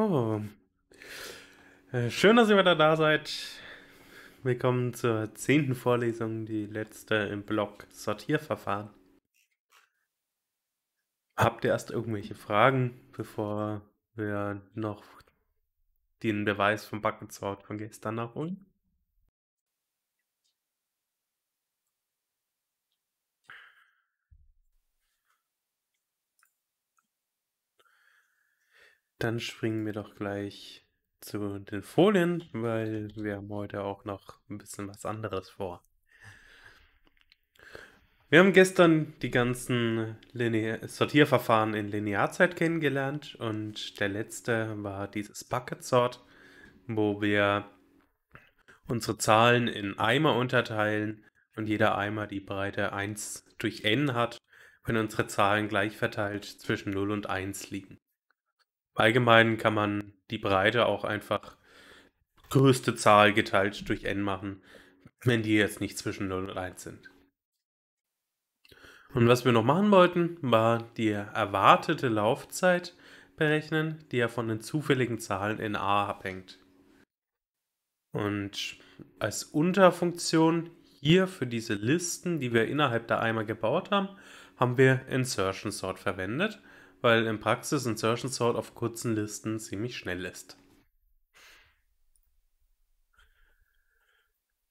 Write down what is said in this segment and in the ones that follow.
Oh. Äh, schön, dass ihr wieder da seid. Willkommen zur zehnten Vorlesung, die letzte im Blog Sortierverfahren. Habt ihr erst irgendwelche Fragen, bevor wir noch den Beweis vom Backenzort von gestern nachholen? Hm? Dann springen wir doch gleich zu den Folien, weil wir haben heute auch noch ein bisschen was anderes vor. Wir haben gestern die ganzen Linear Sortierverfahren in Linearzeit kennengelernt und der letzte war dieses Bucket Sort, wo wir unsere Zahlen in Eimer unterteilen und jeder Eimer die Breite 1 durch n hat, wenn unsere Zahlen gleich verteilt zwischen 0 und 1 liegen. Allgemein kann man die Breite auch einfach größte Zahl geteilt durch n machen, wenn die jetzt nicht zwischen 0 und 1 sind. Und was wir noch machen wollten, war die erwartete Laufzeit berechnen, die ja von den zufälligen Zahlen in a abhängt. Und als Unterfunktion hier für diese Listen, die wir innerhalb der Eimer gebaut haben, haben wir Insertion Sort verwendet weil in Praxis Insertion Sort auf kurzen Listen ziemlich schnell ist.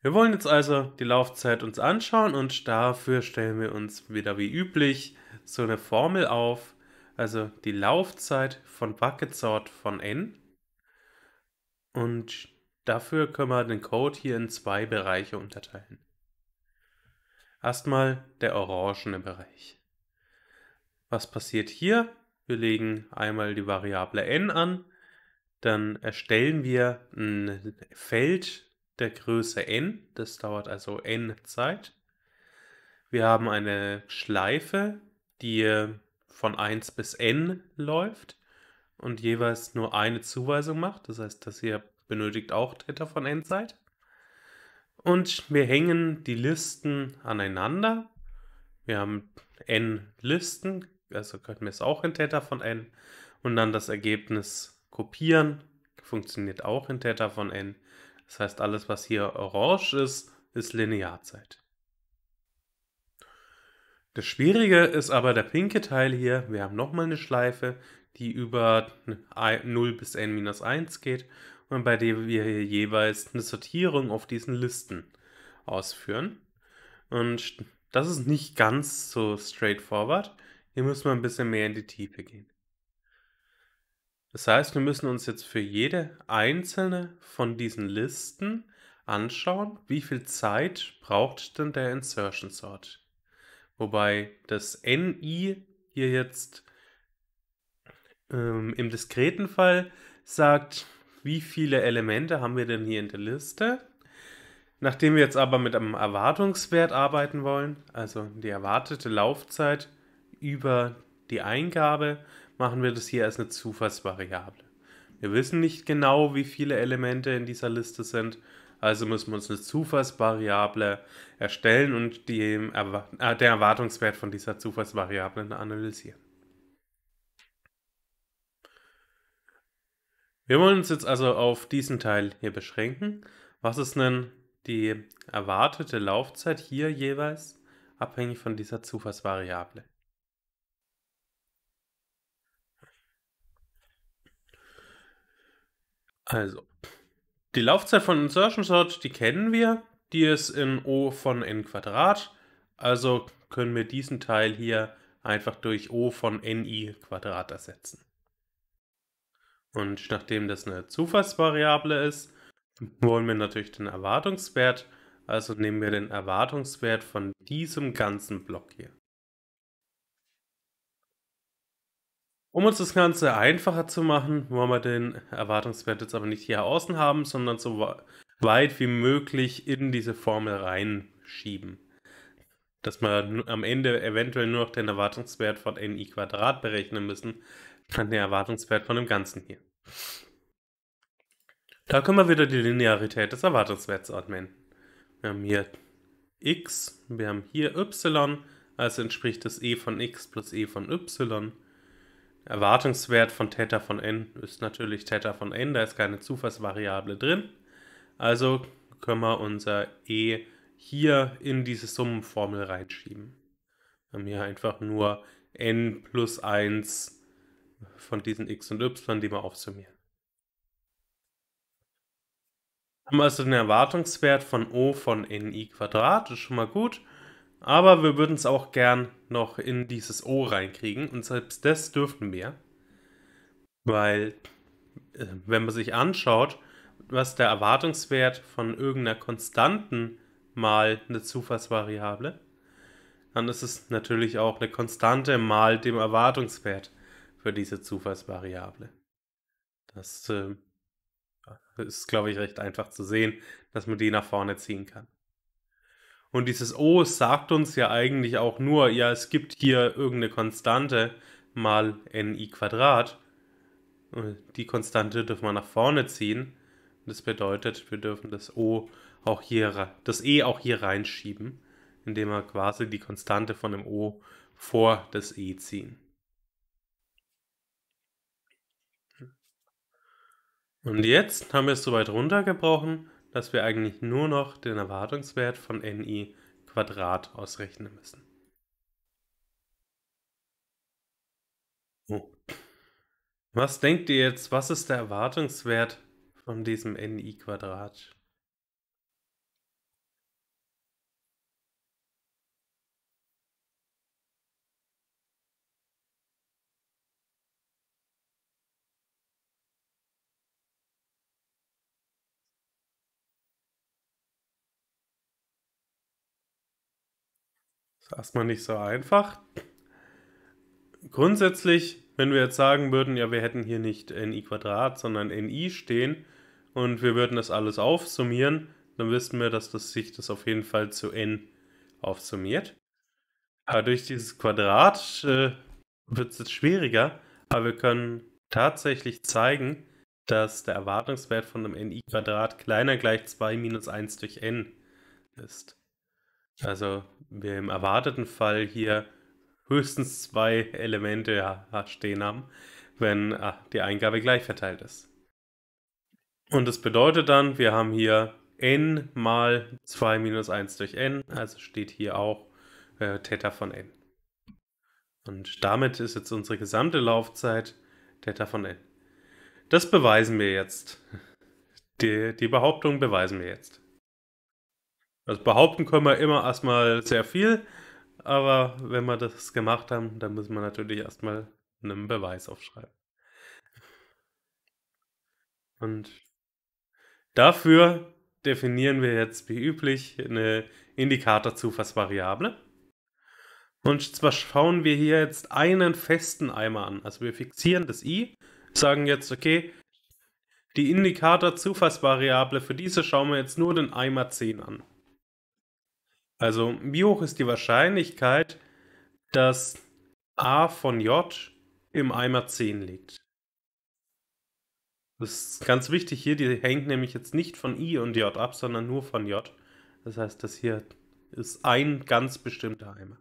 Wir wollen jetzt also die Laufzeit uns anschauen und dafür stellen wir uns wieder wie üblich so eine Formel auf, also die Laufzeit von Bucket Sort von n. Und dafür können wir den Code hier in zwei Bereiche unterteilen. Erstmal der orangene Bereich. Was passiert hier? Wir legen einmal die Variable n an, dann erstellen wir ein Feld der Größe n, das dauert also n Zeit. Wir haben eine Schleife, die von 1 bis n läuft und jeweils nur eine Zuweisung macht, das heißt, das hier benötigt auch Theta von n Zeit. Und wir hängen die Listen aneinander. Wir haben n Listen, also könnten wir es auch in Theta von n und dann das Ergebnis kopieren. Funktioniert auch in Theta von n. Das heißt, alles, was hier orange ist, ist Linearzeit. Das Schwierige ist aber der pinke Teil hier. Wir haben nochmal eine Schleife, die über 0 bis n-1 geht und bei der wir hier jeweils eine Sortierung auf diesen Listen ausführen. Und das ist nicht ganz so straightforward. Hier müssen wir ein bisschen mehr in die Tiefe gehen. Das heißt, wir müssen uns jetzt für jede einzelne von diesen Listen anschauen, wie viel Zeit braucht denn der Insertion Sort. Wobei das NI hier jetzt ähm, im diskreten Fall sagt, wie viele Elemente haben wir denn hier in der Liste. Nachdem wir jetzt aber mit einem Erwartungswert arbeiten wollen, also die erwartete Laufzeit über die Eingabe machen wir das hier als eine Zufallsvariable. Wir wissen nicht genau, wie viele Elemente in dieser Liste sind, also müssen wir uns eine Zufallsvariable erstellen und äh, den Erwartungswert von dieser Zufallsvariable analysieren. Wir wollen uns jetzt also auf diesen Teil hier beschränken. Was ist denn die erwartete Laufzeit hier jeweils abhängig von dieser Zufallsvariable? Also, die Laufzeit von Insertion Sort, die kennen wir. Die ist in O von n Quadrat. Also können wir diesen Teil hier einfach durch O von ni Quadrat ersetzen. Und nachdem das eine Zufallsvariable ist, wollen wir natürlich den Erwartungswert. Also nehmen wir den Erwartungswert von diesem ganzen Block hier. Um uns das Ganze einfacher zu machen, wollen wir den Erwartungswert jetzt aber nicht hier außen haben, sondern so weit wie möglich in diese Formel reinschieben. Dass wir am Ende eventuell nur noch den Erwartungswert von ni Quadrat berechnen müssen, statt den Erwartungswert von dem Ganzen hier. Da können wir wieder die Linearität des Erwartungswerts anwenden. Wir haben hier x, wir haben hier y, also entspricht das e von x plus e von y. Erwartungswert von Theta von n ist natürlich Theta von n, da ist keine Zufallsvariable drin. Also können wir unser e hier in diese Summenformel reinschieben. Wir haben hier einfach nur n plus 1 von diesen x und y, die wir aufsummieren. Haben also den Erwartungswert von O von ni Quadrat, ist schon mal gut. Aber wir würden es auch gern noch in dieses O reinkriegen und selbst das dürften wir. Weil, äh, wenn man sich anschaut, was der Erwartungswert von irgendeiner Konstanten mal eine Zufallsvariable, dann ist es natürlich auch eine Konstante mal dem Erwartungswert für diese Zufallsvariable. Das äh, ist, glaube ich, recht einfach zu sehen, dass man die nach vorne ziehen kann. Und dieses O sagt uns ja eigentlich auch nur, ja, es gibt hier irgendeine Konstante mal ni Quadrat. Die Konstante dürfen wir nach vorne ziehen. Das bedeutet, wir dürfen das O auch hier, das E auch hier reinschieben, indem wir quasi die Konstante von dem O vor das E ziehen. Und jetzt haben wir es soweit runtergebrochen dass wir eigentlich nur noch den Erwartungswert von ni Quadrat ausrechnen müssen. Oh. Was denkt ihr jetzt, was ist der Erwartungswert von diesem ni Quadrat? ist erstmal nicht so einfach. Grundsätzlich, wenn wir jetzt sagen würden, ja, wir hätten hier nicht ni Quadrat, sondern ni stehen und wir würden das alles aufsummieren, dann wissen wir, dass das sich das auf jeden Fall zu n aufsummiert. Aber durch dieses Quadrat äh, wird es schwieriger, aber wir können tatsächlich zeigen, dass der Erwartungswert von einem ni Quadrat kleiner gleich 2 minus 1 durch n ist. Also wir im erwarteten Fall hier höchstens zwei Elemente stehen haben, wenn ah, die Eingabe gleich verteilt ist. Und das bedeutet dann, wir haben hier n mal 2 minus 1 durch n, also steht hier auch äh, Theta von n. Und damit ist jetzt unsere gesamte Laufzeit Theta von n. Das beweisen wir jetzt. Die, die Behauptung beweisen wir jetzt. Also behaupten können wir immer erstmal sehr viel, aber wenn wir das gemacht haben, dann müssen wir natürlich erstmal einen Beweis aufschreiben. Und dafür definieren wir jetzt wie üblich eine Indikatorzufassvariable. Und zwar schauen wir hier jetzt einen festen Eimer an. Also wir fixieren das i, sagen jetzt, okay, die Indikatorzufassvariable für diese schauen wir jetzt nur den Eimer 10 an. Also, wie hoch ist die Wahrscheinlichkeit, dass a von j im Eimer 10 liegt? Das ist ganz wichtig hier, die hängt nämlich jetzt nicht von i und j ab, sondern nur von j. Das heißt, das hier ist ein ganz bestimmter Eimer.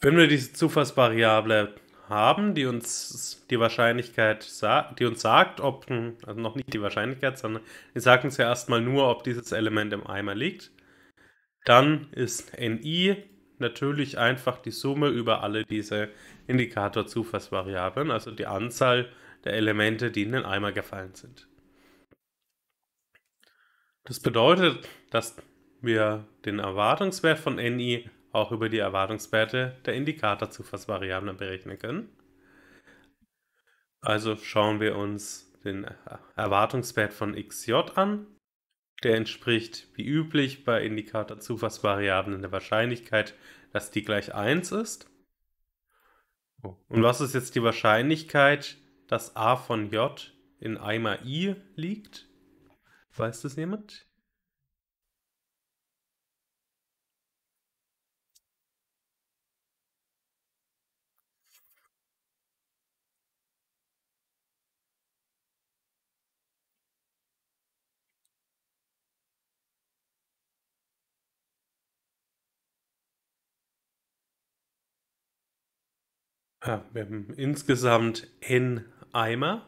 Wenn wir diese Zufallsvariable haben, die uns die Wahrscheinlichkeit sagt, die uns sagt, ob, also noch nicht die Wahrscheinlichkeit, sondern die sagen uns ja erstmal nur, ob dieses Element im Eimer liegt. Dann ist NI natürlich einfach die Summe über alle diese Indikator-Zufallsvariablen, also die Anzahl der Elemente, die in den Eimer gefallen sind. Das bedeutet, dass wir den Erwartungswert von NI auch über die Erwartungswerte der Indikatorzufahrtsvariablen berechnen können. Also schauen wir uns den Erwartungswert von xj an. Der entspricht wie üblich bei Indikatorzufahrtsvariablen der Wahrscheinlichkeit, dass die gleich 1 ist. Oh. Und was ist jetzt die Wahrscheinlichkeit, dass a von j in i i liegt? Weiß das jemand? Ja, ah, wir haben insgesamt N Eimer.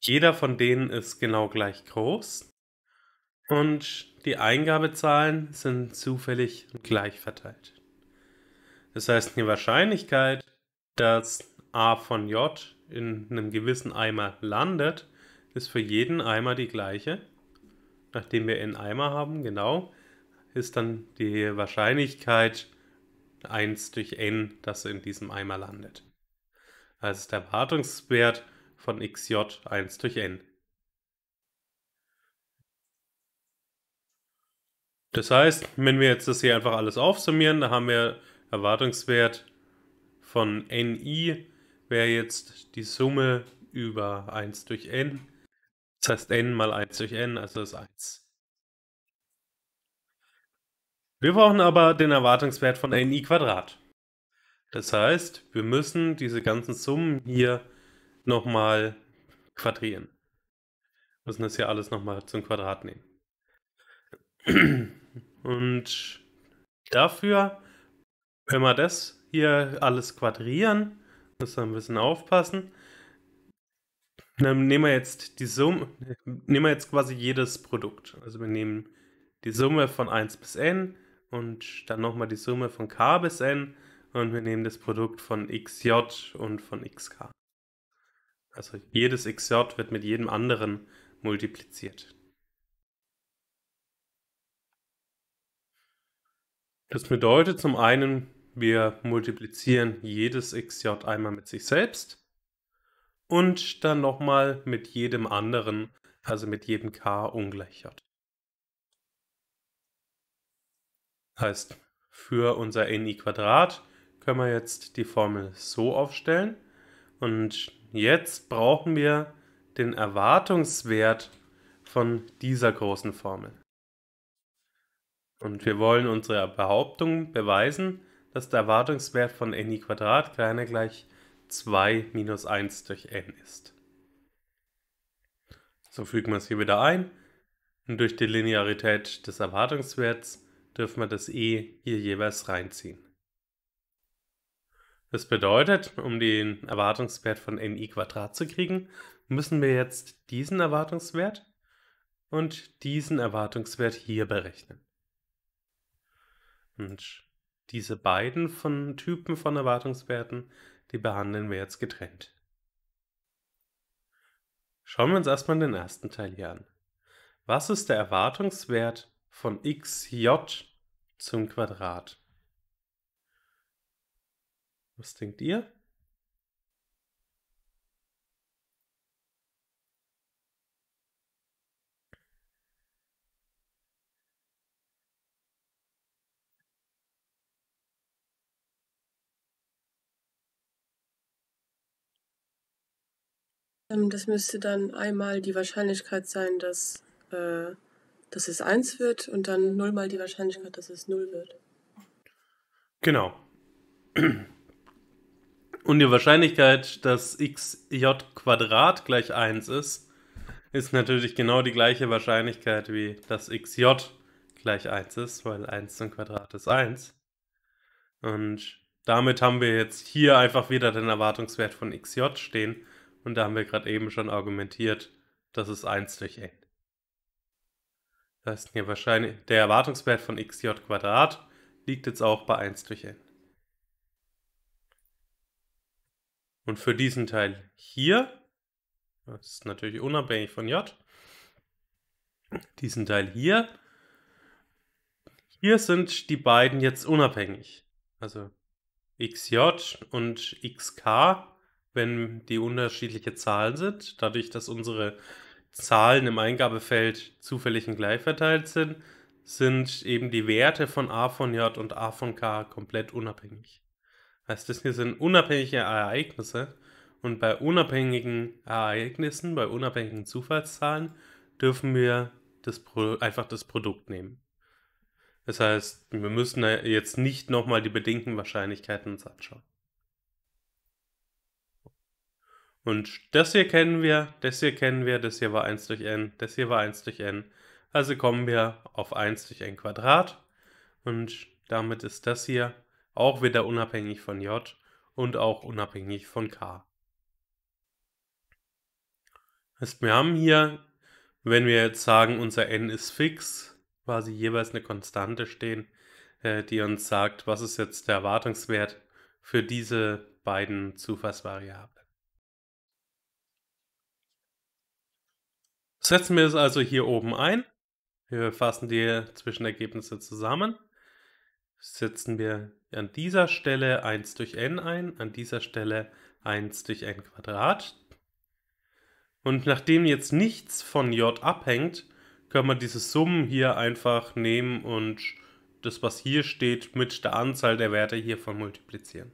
Jeder von denen ist genau gleich groß. Und die Eingabezahlen sind zufällig gleich verteilt. Das heißt, die Wahrscheinlichkeit, dass A von J in einem gewissen Eimer landet, ist für jeden Eimer die gleiche. Nachdem wir N Eimer haben, genau, ist dann die Wahrscheinlichkeit 1 durch n, das in diesem Eimer landet. Also ist der Erwartungswert von xj 1 durch n. Das heißt, wenn wir jetzt das hier einfach alles aufsummieren, da haben wir Erwartungswert von ni wäre jetzt die Summe über 1 durch n. Das heißt n mal 1 durch n, also ist 1. Wir brauchen aber den Erwartungswert von ni Quadrat. Das heißt, wir müssen diese ganzen Summen hier nochmal quadrieren. Wir müssen das hier alles nochmal zum Quadrat nehmen. Und dafür, wenn wir das hier alles quadrieren, müssen wir ein bisschen aufpassen. Dann nehmen wir jetzt die Summe, nehmen wir jetzt quasi jedes Produkt. Also wir nehmen die Summe von 1 bis n, und dann nochmal die Summe von k bis n und wir nehmen das Produkt von xj und von xk. Also jedes xj wird mit jedem anderen multipliziert. Das bedeutet zum einen, wir multiplizieren jedes xj einmal mit sich selbst und dann nochmal mit jedem anderen, also mit jedem k ungleich j. heißt, für unser ni Quadrat können wir jetzt die Formel so aufstellen. Und jetzt brauchen wir den Erwartungswert von dieser großen Formel. Und wir wollen unsere Behauptung beweisen, dass der Erwartungswert von ni Quadrat kleiner gleich 2 minus 1 durch n ist. So fügen wir es hier wieder ein. Und durch die Linearität des Erwartungswerts dürfen wir das E hier jeweils reinziehen. Das bedeutet, um den Erwartungswert von mi Quadrat zu kriegen, müssen wir jetzt diesen Erwartungswert und diesen Erwartungswert hier berechnen. Und diese beiden von Typen von Erwartungswerten, die behandeln wir jetzt getrennt. Schauen wir uns erstmal den ersten Teil hier an. Was ist der Erwartungswert von xj zum Quadrat. Was denkt ihr? Ähm, das müsste dann einmal die Wahrscheinlichkeit sein, dass äh, dass es 1 wird und dann 0 mal die Wahrscheinlichkeit, dass es 0 wird. Genau. Und die Wahrscheinlichkeit, dass xj Quadrat gleich 1 ist, ist natürlich genau die gleiche Wahrscheinlichkeit wie dass xj gleich 1 ist, weil 1 zum Quadrat ist 1. Und damit haben wir jetzt hier einfach wieder den Erwartungswert von xj stehen. Und da haben wir gerade eben schon argumentiert, dass es 1 durch n. Das ist ja wahrscheinlich der Erwartungswert von xj Quadrat liegt jetzt auch bei 1 durch n. Und für diesen Teil hier, das ist natürlich unabhängig von j, diesen Teil hier, hier sind die beiden jetzt unabhängig. Also xj und xk, wenn die unterschiedliche Zahlen sind, dadurch, dass unsere Zahlen im Eingabefeld zufällig und gleich verteilt sind, sind eben die Werte von a von j und a von k komplett unabhängig. Heißt, das hier sind unabhängige Ereignisse und bei unabhängigen Ereignissen, bei unabhängigen Zufallszahlen dürfen wir das Pro einfach das Produkt nehmen. Das heißt, wir müssen jetzt nicht nochmal die bedingten Wahrscheinlichkeiten uns anschauen. Und das hier kennen wir, das hier kennen wir, das hier war 1 durch n, das hier war 1 durch n. Also kommen wir auf 1 durch n Quadrat und damit ist das hier auch wieder unabhängig von j und auch unabhängig von k. Also wir haben hier, wenn wir jetzt sagen, unser n ist fix, quasi jeweils eine Konstante stehen, äh, die uns sagt, was ist jetzt der Erwartungswert für diese beiden Zufallsvariablen. Setzen wir es also hier oben ein. Wir fassen die Zwischenergebnisse zusammen. Setzen wir an dieser Stelle 1 durch n ein, an dieser Stelle 1 durch n Quadrat. Und nachdem jetzt nichts von j abhängt, können wir diese Summen hier einfach nehmen und das, was hier steht, mit der Anzahl der Werte hiervon multiplizieren.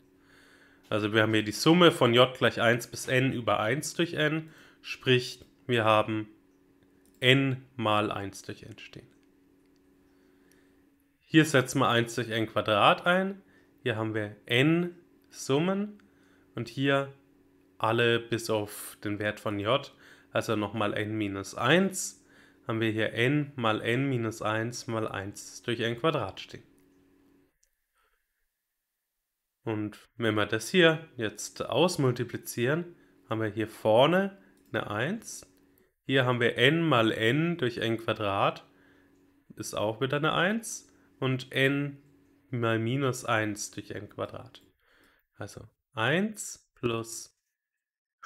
Also wir haben hier die Summe von j gleich 1 bis n über 1 durch n, sprich wir haben n mal 1 durch n stehen. Hier setzen wir 1 durch n Quadrat ein. Hier haben wir n Summen und hier alle bis auf den Wert von j, also nochmal n minus 1, haben wir hier n mal n minus 1 mal 1 durch n Quadrat stehen. Und wenn wir das hier jetzt ausmultiplizieren, haben wir hier vorne eine 1 hier haben wir n mal n durch n Quadrat, ist auch wieder eine 1. Und n mal minus 1 durch n Quadrat. Also 1 plus,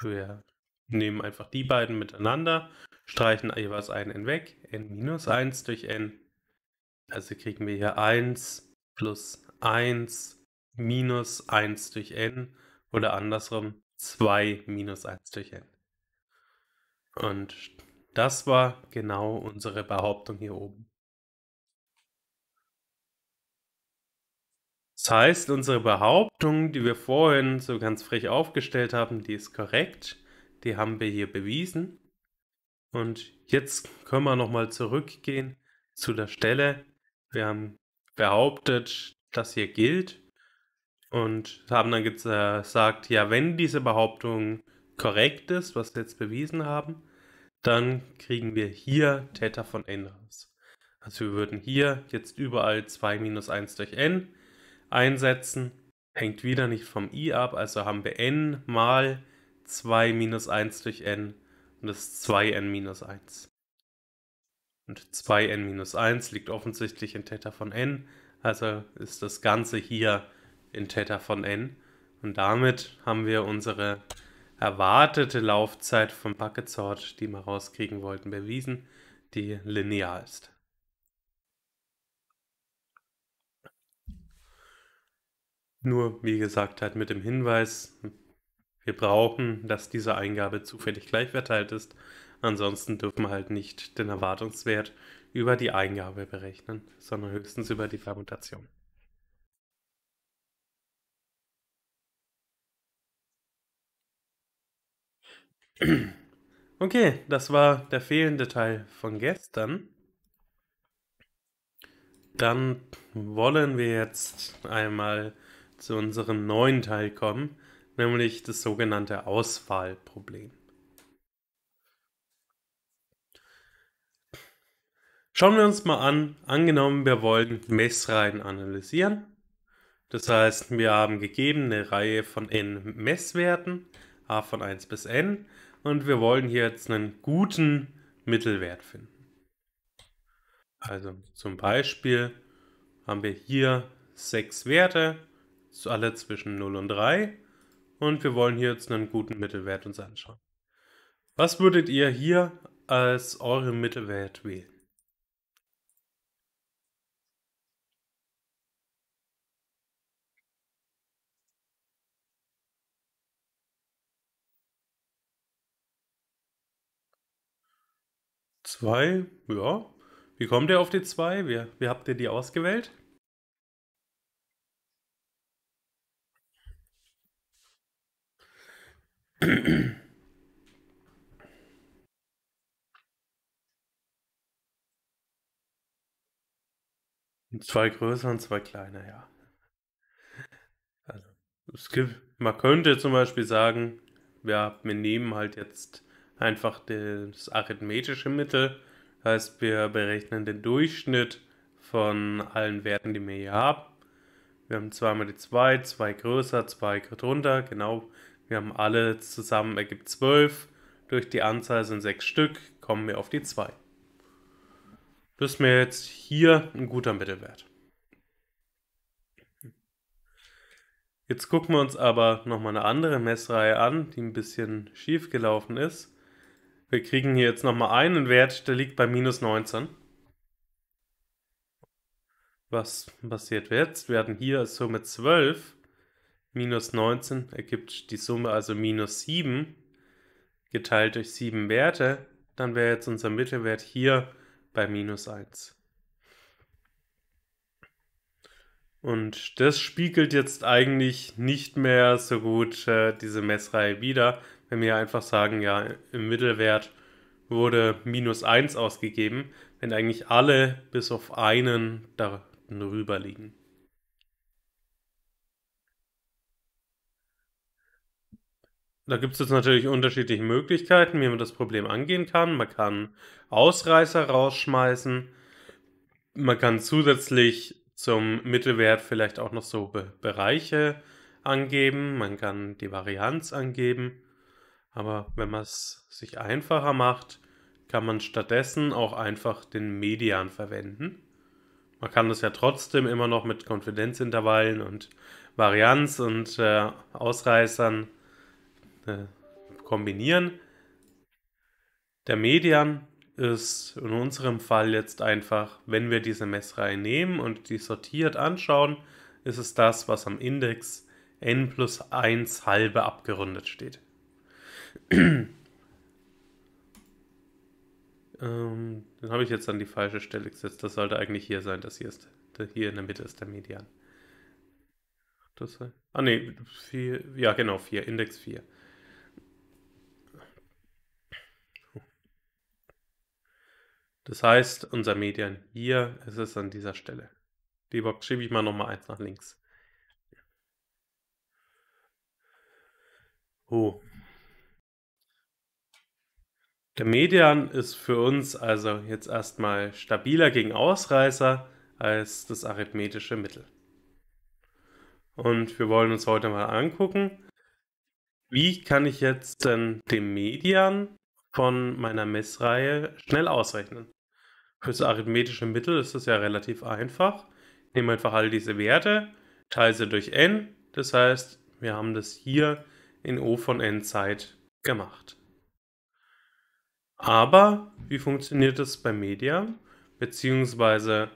wir nehmen einfach die beiden miteinander, streichen jeweils ein n weg, n minus 1 durch n. Also kriegen wir hier 1 plus 1 minus 1 durch n oder andersrum 2 minus 1 durch n. Und das war genau unsere Behauptung hier oben. Das heißt, unsere Behauptung, die wir vorhin so ganz frech aufgestellt haben, die ist korrekt. Die haben wir hier bewiesen. Und jetzt können wir nochmal zurückgehen zu der Stelle. Wir haben behauptet, dass hier gilt. Und haben dann gesagt, ja, wenn diese Behauptung korrekt ist, was wir jetzt bewiesen haben, dann kriegen wir hier Theta von n raus. Also wir würden hier jetzt überall 2 minus 1 durch n einsetzen. Hängt wieder nicht vom i ab, also haben wir n mal 2 minus 1 durch n und das ist 2n minus 1. Und 2n minus 1 liegt offensichtlich in Theta von n, also ist das Ganze hier in Theta von n. Und damit haben wir unsere erwartete Laufzeit vom Bucket Sort, die wir rauskriegen wollten, bewiesen, die linear ist. Nur, wie gesagt, halt mit dem Hinweis, wir brauchen, dass diese Eingabe zufällig gleich verteilt ist. Ansonsten dürfen wir halt nicht den Erwartungswert über die Eingabe berechnen, sondern höchstens über die Permutation. Okay, das war der fehlende Teil von gestern. Dann wollen wir jetzt einmal zu unserem neuen Teil kommen, nämlich das sogenannte Auswahlproblem. Schauen wir uns mal an, angenommen wir wollen Messreihen analysieren. Das heißt, wir haben gegeben eine Reihe von n Messwerten, a von 1 bis n und wir wollen hier jetzt einen guten Mittelwert finden. Also zum Beispiel haben wir hier sechs Werte, alle zwischen 0 und 3 und wir wollen hier jetzt einen guten Mittelwert uns anschauen. Was würdet ihr hier als euren Mittelwert wählen? Zwei? Ja. Wie kommt ihr auf die zwei? Wie, wie habt ihr die ausgewählt? Zwei größer und zwei kleiner, ja. Also, es gibt, man könnte zum Beispiel sagen, ja, wir nehmen halt jetzt einfach das arithmetische Mittel. Das heißt, wir berechnen den Durchschnitt von allen Werten, die wir hier haben. Wir haben 2 mal die 2, 2 größer, 2 drunter, genau. Wir haben alle zusammen, ergibt 12. Durch die Anzahl sind 6 Stück, kommen wir auf die 2. Das ist mir jetzt hier ein guter Mittelwert. Jetzt gucken wir uns aber nochmal eine andere Messreihe an, die ein bisschen schief gelaufen ist. Wir kriegen hier jetzt nochmal einen Wert, der liegt bei minus 19. Was passiert jetzt? Wir hatten hier Summe 12. Minus 19 ergibt die Summe also minus 7 geteilt durch 7 Werte. Dann wäre jetzt unser Mittelwert hier bei minus 1. Und das spiegelt jetzt eigentlich nicht mehr so gut äh, diese Messreihe wider, wenn wir einfach sagen, ja, im Mittelwert wurde minus 1 ausgegeben, wenn eigentlich alle bis auf einen darüber liegen. Da gibt es jetzt natürlich unterschiedliche Möglichkeiten, wie man das Problem angehen kann. Man kann Ausreißer rausschmeißen. Man kann zusätzlich zum Mittelwert vielleicht auch noch so Be Bereiche angeben. Man kann die Varianz angeben. Aber wenn man es sich einfacher macht, kann man stattdessen auch einfach den Median verwenden. Man kann das ja trotzdem immer noch mit Konfidenzintervallen und Varianz und äh, Ausreißern äh, kombinieren. Der Median ist in unserem Fall jetzt einfach, wenn wir diese Messreihe nehmen und die sortiert anschauen, ist es das, was am Index n plus 1 halbe abgerundet steht. ähm, dann habe ich jetzt an die falsche Stelle gesetzt. Das sollte eigentlich hier sein. Das hier ist, hier in der Mitte ist der Median. Das, ah ne, ja genau, 4, Index 4. Das heißt, unser Median hier ist es an dieser Stelle. Die Box schiebe ich mal nochmal eins nach links. Oh, der Median ist für uns also jetzt erstmal stabiler gegen Ausreißer als das arithmetische Mittel. Und wir wollen uns heute mal angucken, wie kann ich jetzt denn den Median von meiner Messreihe schnell ausrechnen. Für das arithmetische Mittel ist das ja relativ einfach. Ich nehme einfach all diese Werte, teile sie durch n. Das heißt, wir haben das hier in O von n Zeit gemacht. Aber wie funktioniert das bei Media? Beziehungsweise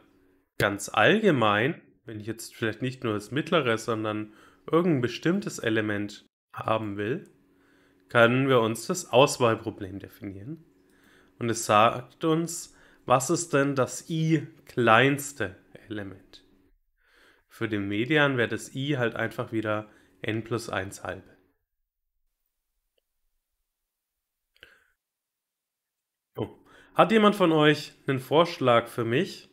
ganz allgemein, wenn ich jetzt vielleicht nicht nur das mittlere, sondern irgendein bestimmtes Element haben will, können wir uns das Auswahlproblem definieren. Und es sagt uns, was ist denn das i kleinste Element? Für den Median wäre das i halt einfach wieder n plus 1 halbe. Hat jemand von euch einen Vorschlag für mich?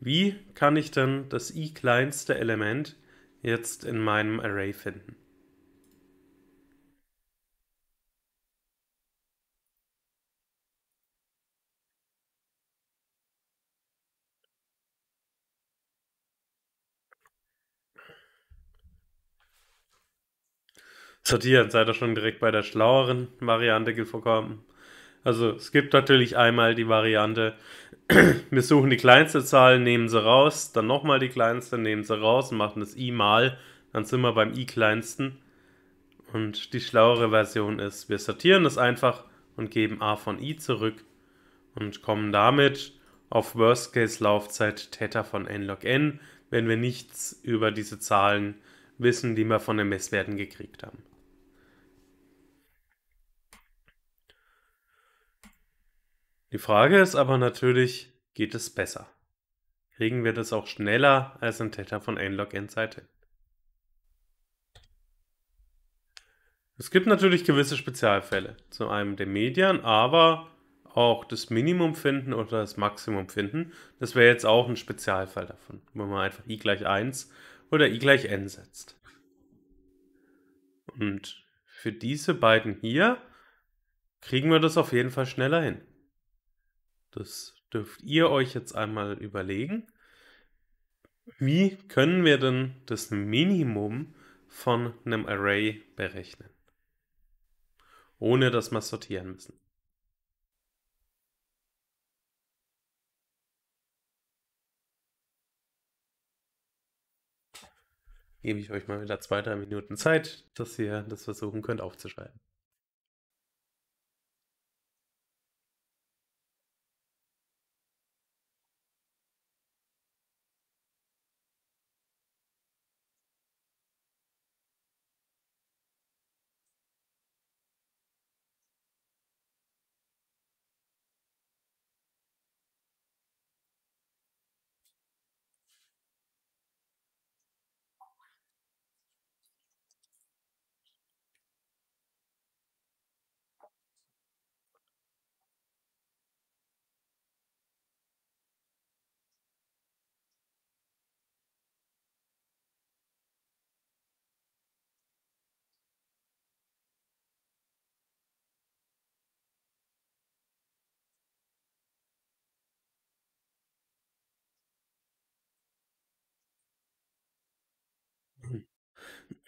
Wie kann ich denn das i kleinste Element jetzt in meinem Array finden? Sortieren, seid ihr schon direkt bei der schlaueren Variante gekommen. Also es gibt natürlich einmal die Variante, wir suchen die kleinste Zahl, nehmen sie raus, dann nochmal die kleinste, nehmen sie raus, und machen das i mal, dann sind wir beim i kleinsten. Und die schlauere Version ist, wir sortieren das einfach und geben a von i zurück und kommen damit auf Worst-Case-Laufzeit Theta von n log n, wenn wir nichts über diese Zahlen wissen, die wir von den Messwerten gekriegt haben. Die Frage ist aber natürlich, geht es besser? Kriegen wir das auch schneller als ein Täter von nlog n seite hin? Es gibt natürlich gewisse Spezialfälle, zum einen der Median, aber auch das Minimum finden oder das Maximum finden. Das wäre jetzt auch ein Spezialfall davon, wo man einfach i gleich 1 oder i gleich n setzt. Und für diese beiden hier kriegen wir das auf jeden Fall schneller hin. Das dürft ihr euch jetzt einmal überlegen. Wie können wir denn das Minimum von einem Array berechnen? Ohne dass wir sortieren müssen. Gebe ich euch mal wieder zwei, drei Minuten Zeit, dass ihr das versuchen könnt aufzuschreiben.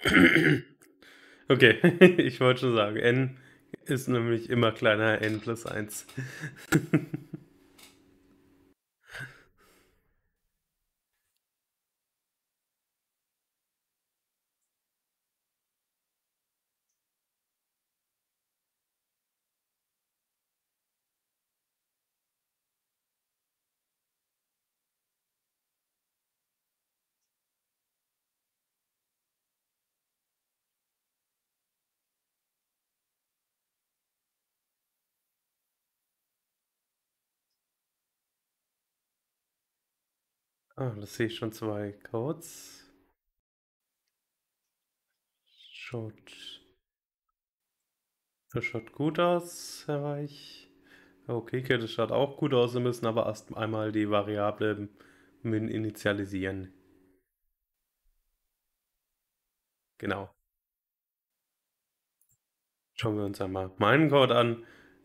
okay, ich wollte schon sagen, n ist nämlich immer kleiner n plus 1. Ah, das sehe ich schon zwei Codes. Schaut. Das schaut gut aus, Herr Reich. Okay, das schaut auch gut aus. Wir müssen aber erst einmal die Variable min initialisieren. Genau. Schauen wir uns einmal meinen Code an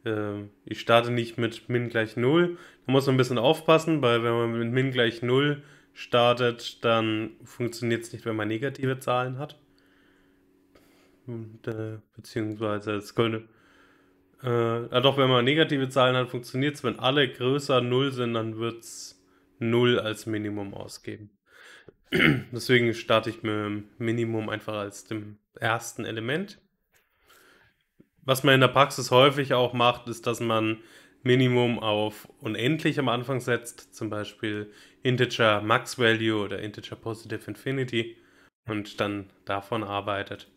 äh, ich starte nicht mit min gleich 0. Da muss man ein bisschen aufpassen, weil wenn man mit min gleich 0 startet, dann funktioniert es nicht, wenn man negative Zahlen hat. Und, äh, beziehungsweise es könnte. Äh, ah doch, wenn man negative Zahlen hat, funktioniert es. Wenn alle größer 0 sind, dann wird es 0 als Minimum ausgeben. Deswegen starte ich mit Minimum einfach als dem ersten Element. Was man in der Praxis häufig auch macht, ist, dass man Minimum auf unendlich am Anfang setzt, zum Beispiel Integer Max Value oder Integer Positive Infinity und dann davon arbeitet.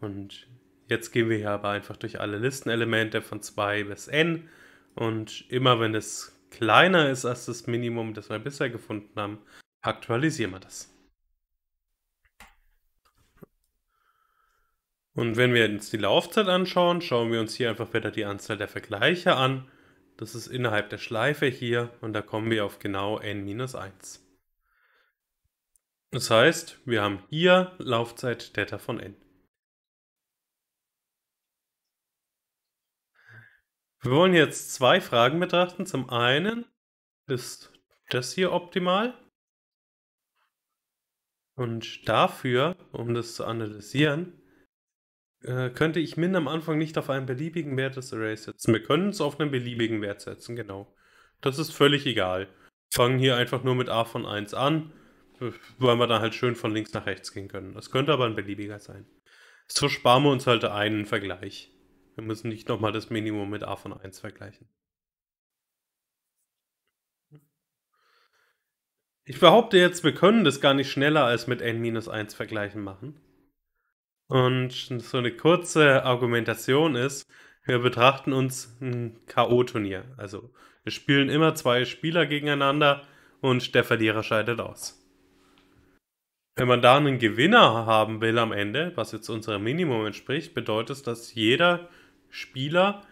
Und jetzt gehen wir hier aber einfach durch alle Listenelemente von 2 bis n und immer wenn es kleiner ist als das Minimum, das wir bisher gefunden haben, aktualisieren wir das. Und wenn wir uns die Laufzeit anschauen, schauen wir uns hier einfach wieder die Anzahl der Vergleiche an. Das ist innerhalb der Schleife hier und da kommen wir auf genau n-1. Das heißt, wir haben hier Laufzeit Theta von n. Wir wollen jetzt zwei Fragen betrachten. Zum einen, ist das hier optimal? Und dafür, um das zu analysieren, äh, könnte ich min am Anfang nicht auf einen beliebigen Wert des Arrays setzen. Wir können es auf einen beliebigen Wert setzen, genau. Das ist völlig egal. Wir Fangen hier einfach nur mit a von 1 an, weil wir dann halt schön von links nach rechts gehen können. Das könnte aber ein beliebiger sein. So sparen wir uns halt einen Vergleich. Wir müssen nicht nochmal das Minimum mit a von 1 vergleichen. Ich behaupte jetzt, wir können das gar nicht schneller als mit n-1 vergleichen machen. Und so eine kurze Argumentation ist, wir betrachten uns ein K.O.-Turnier. Also wir spielen immer zwei Spieler gegeneinander und der Verlierer scheidet aus. Wenn man da einen Gewinner haben will am Ende, was jetzt unserem Minimum entspricht, bedeutet es, dass jeder Spieler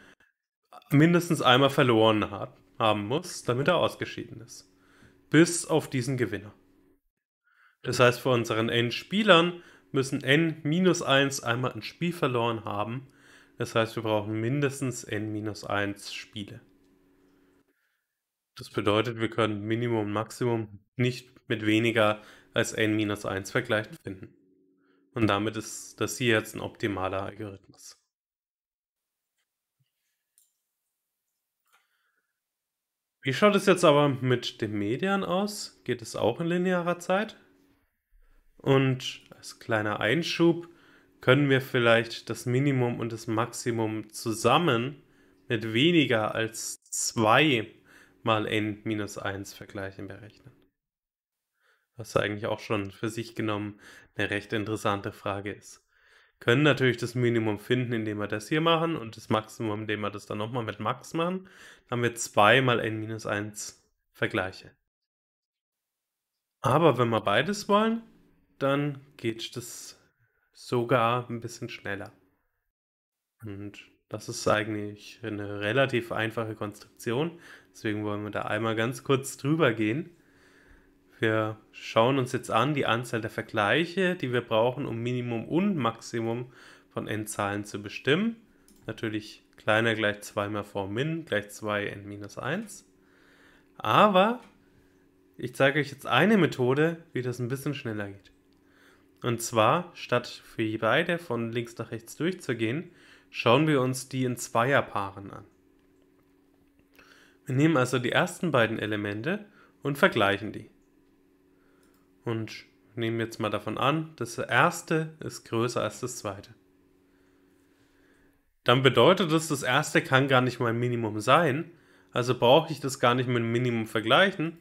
mindestens einmal verloren hat, haben muss, damit er ausgeschieden ist. Bis auf diesen Gewinner. Das heißt, für unseren Endspielern müssen n minus 1 einmal ein Spiel verloren haben. Das heißt, wir brauchen mindestens n minus 1 Spiele. Das bedeutet, wir können Minimum und Maximum nicht mit weniger als n minus 1 vergleichen finden. Und damit ist das hier jetzt ein optimaler Algorithmus. Wie schaut es jetzt aber mit dem Median aus? Geht es auch in linearer Zeit? Und als kleiner Einschub können wir vielleicht das Minimum und das Maximum zusammen mit weniger als 2 mal n minus 1 vergleichen berechnen. Was eigentlich auch schon für sich genommen eine recht interessante Frage ist. Können natürlich das Minimum finden, indem wir das hier machen und das Maximum, indem wir das dann nochmal mit Max machen. Dann haben wir 2 mal n minus 1 Vergleiche. Aber wenn wir beides wollen, dann geht das sogar ein bisschen schneller. Und das ist eigentlich eine relativ einfache Konstruktion. Deswegen wollen wir da einmal ganz kurz drüber gehen. Wir schauen uns jetzt an die Anzahl der Vergleiche, die wir brauchen, um Minimum und Maximum von n-Zahlen zu bestimmen. Natürlich kleiner gleich 2 mal vor min gleich 2 n-1. minus Aber ich zeige euch jetzt eine Methode, wie das ein bisschen schneller geht. Und zwar, statt für beide von links nach rechts durchzugehen, schauen wir uns die in Zweierpaaren an. Wir nehmen also die ersten beiden Elemente und vergleichen die. Und nehmen jetzt mal davon an, das erste ist größer als das zweite. Dann bedeutet das, das erste kann gar nicht mein Minimum sein, also brauche ich das gar nicht mit dem Minimum vergleichen,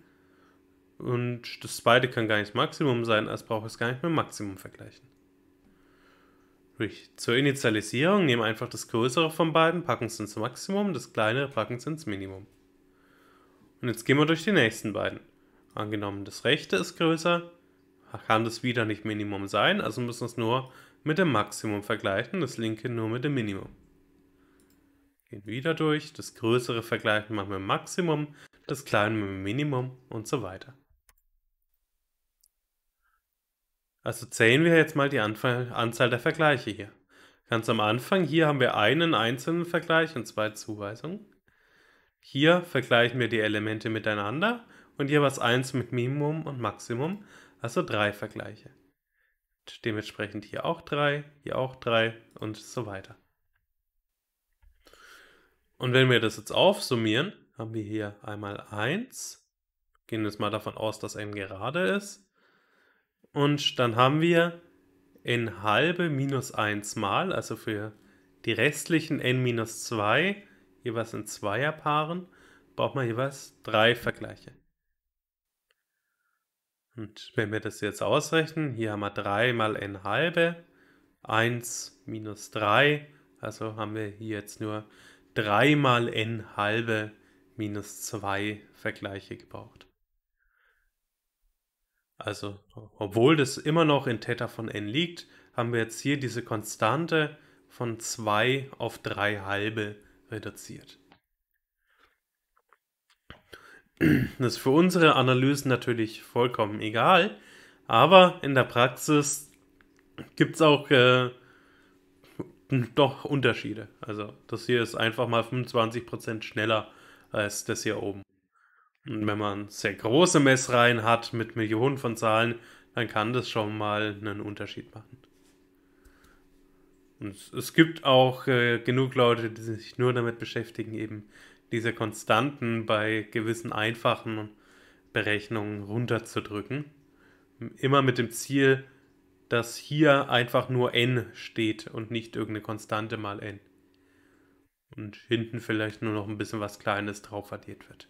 und das zweite kann gar nicht Maximum sein, also brauche ich es gar nicht mit Maximum vergleichen. Zur Initialisierung nehmen einfach das größere von beiden, packen es ins Maximum, das kleinere packen es ins Minimum. Und jetzt gehen wir durch die nächsten beiden. Angenommen, das rechte ist größer, kann das wieder nicht Minimum sein, also müssen wir es nur mit dem Maximum vergleichen, das linke nur mit dem Minimum. Gehen wieder durch, das größere vergleichen machen wir mit Maximum, das kleine mit dem Minimum und so weiter. Also zählen wir jetzt mal die Anfang, Anzahl der Vergleiche hier. Ganz am Anfang, hier haben wir einen einzelnen Vergleich und zwei Zuweisungen. Hier vergleichen wir die Elemente miteinander und hier war es 1 mit Minimum und Maximum, also drei Vergleiche. Dementsprechend hier auch drei, hier auch drei und so weiter. Und wenn wir das jetzt aufsummieren, haben wir hier einmal 1, gehen jetzt mal davon aus, dass n gerade ist, und dann haben wir n halbe minus 1 mal, also für die restlichen n minus 2, jeweils in Zweierpaaren, braucht man jeweils drei Vergleiche. Und wenn wir das jetzt ausrechnen, hier haben wir 3 mal n halbe, 1 minus 3, also haben wir hier jetzt nur 3 mal n halbe minus 2 Vergleiche gebraucht. Also, obwohl das immer noch in Theta von n liegt, haben wir jetzt hier diese Konstante von 2 auf 3 halbe reduziert. Das ist für unsere Analysen natürlich vollkommen egal, aber in der Praxis gibt es auch äh, doch Unterschiede. Also das hier ist einfach mal 25% schneller als das hier oben. Und wenn man sehr große Messreihen hat mit Millionen von Zahlen, dann kann das schon mal einen Unterschied machen. Und es gibt auch äh, genug Leute, die sich nur damit beschäftigen, eben diese Konstanten bei gewissen einfachen Berechnungen runterzudrücken. Immer mit dem Ziel, dass hier einfach nur n steht und nicht irgendeine Konstante mal n. Und hinten vielleicht nur noch ein bisschen was Kleines drauf addiert wird.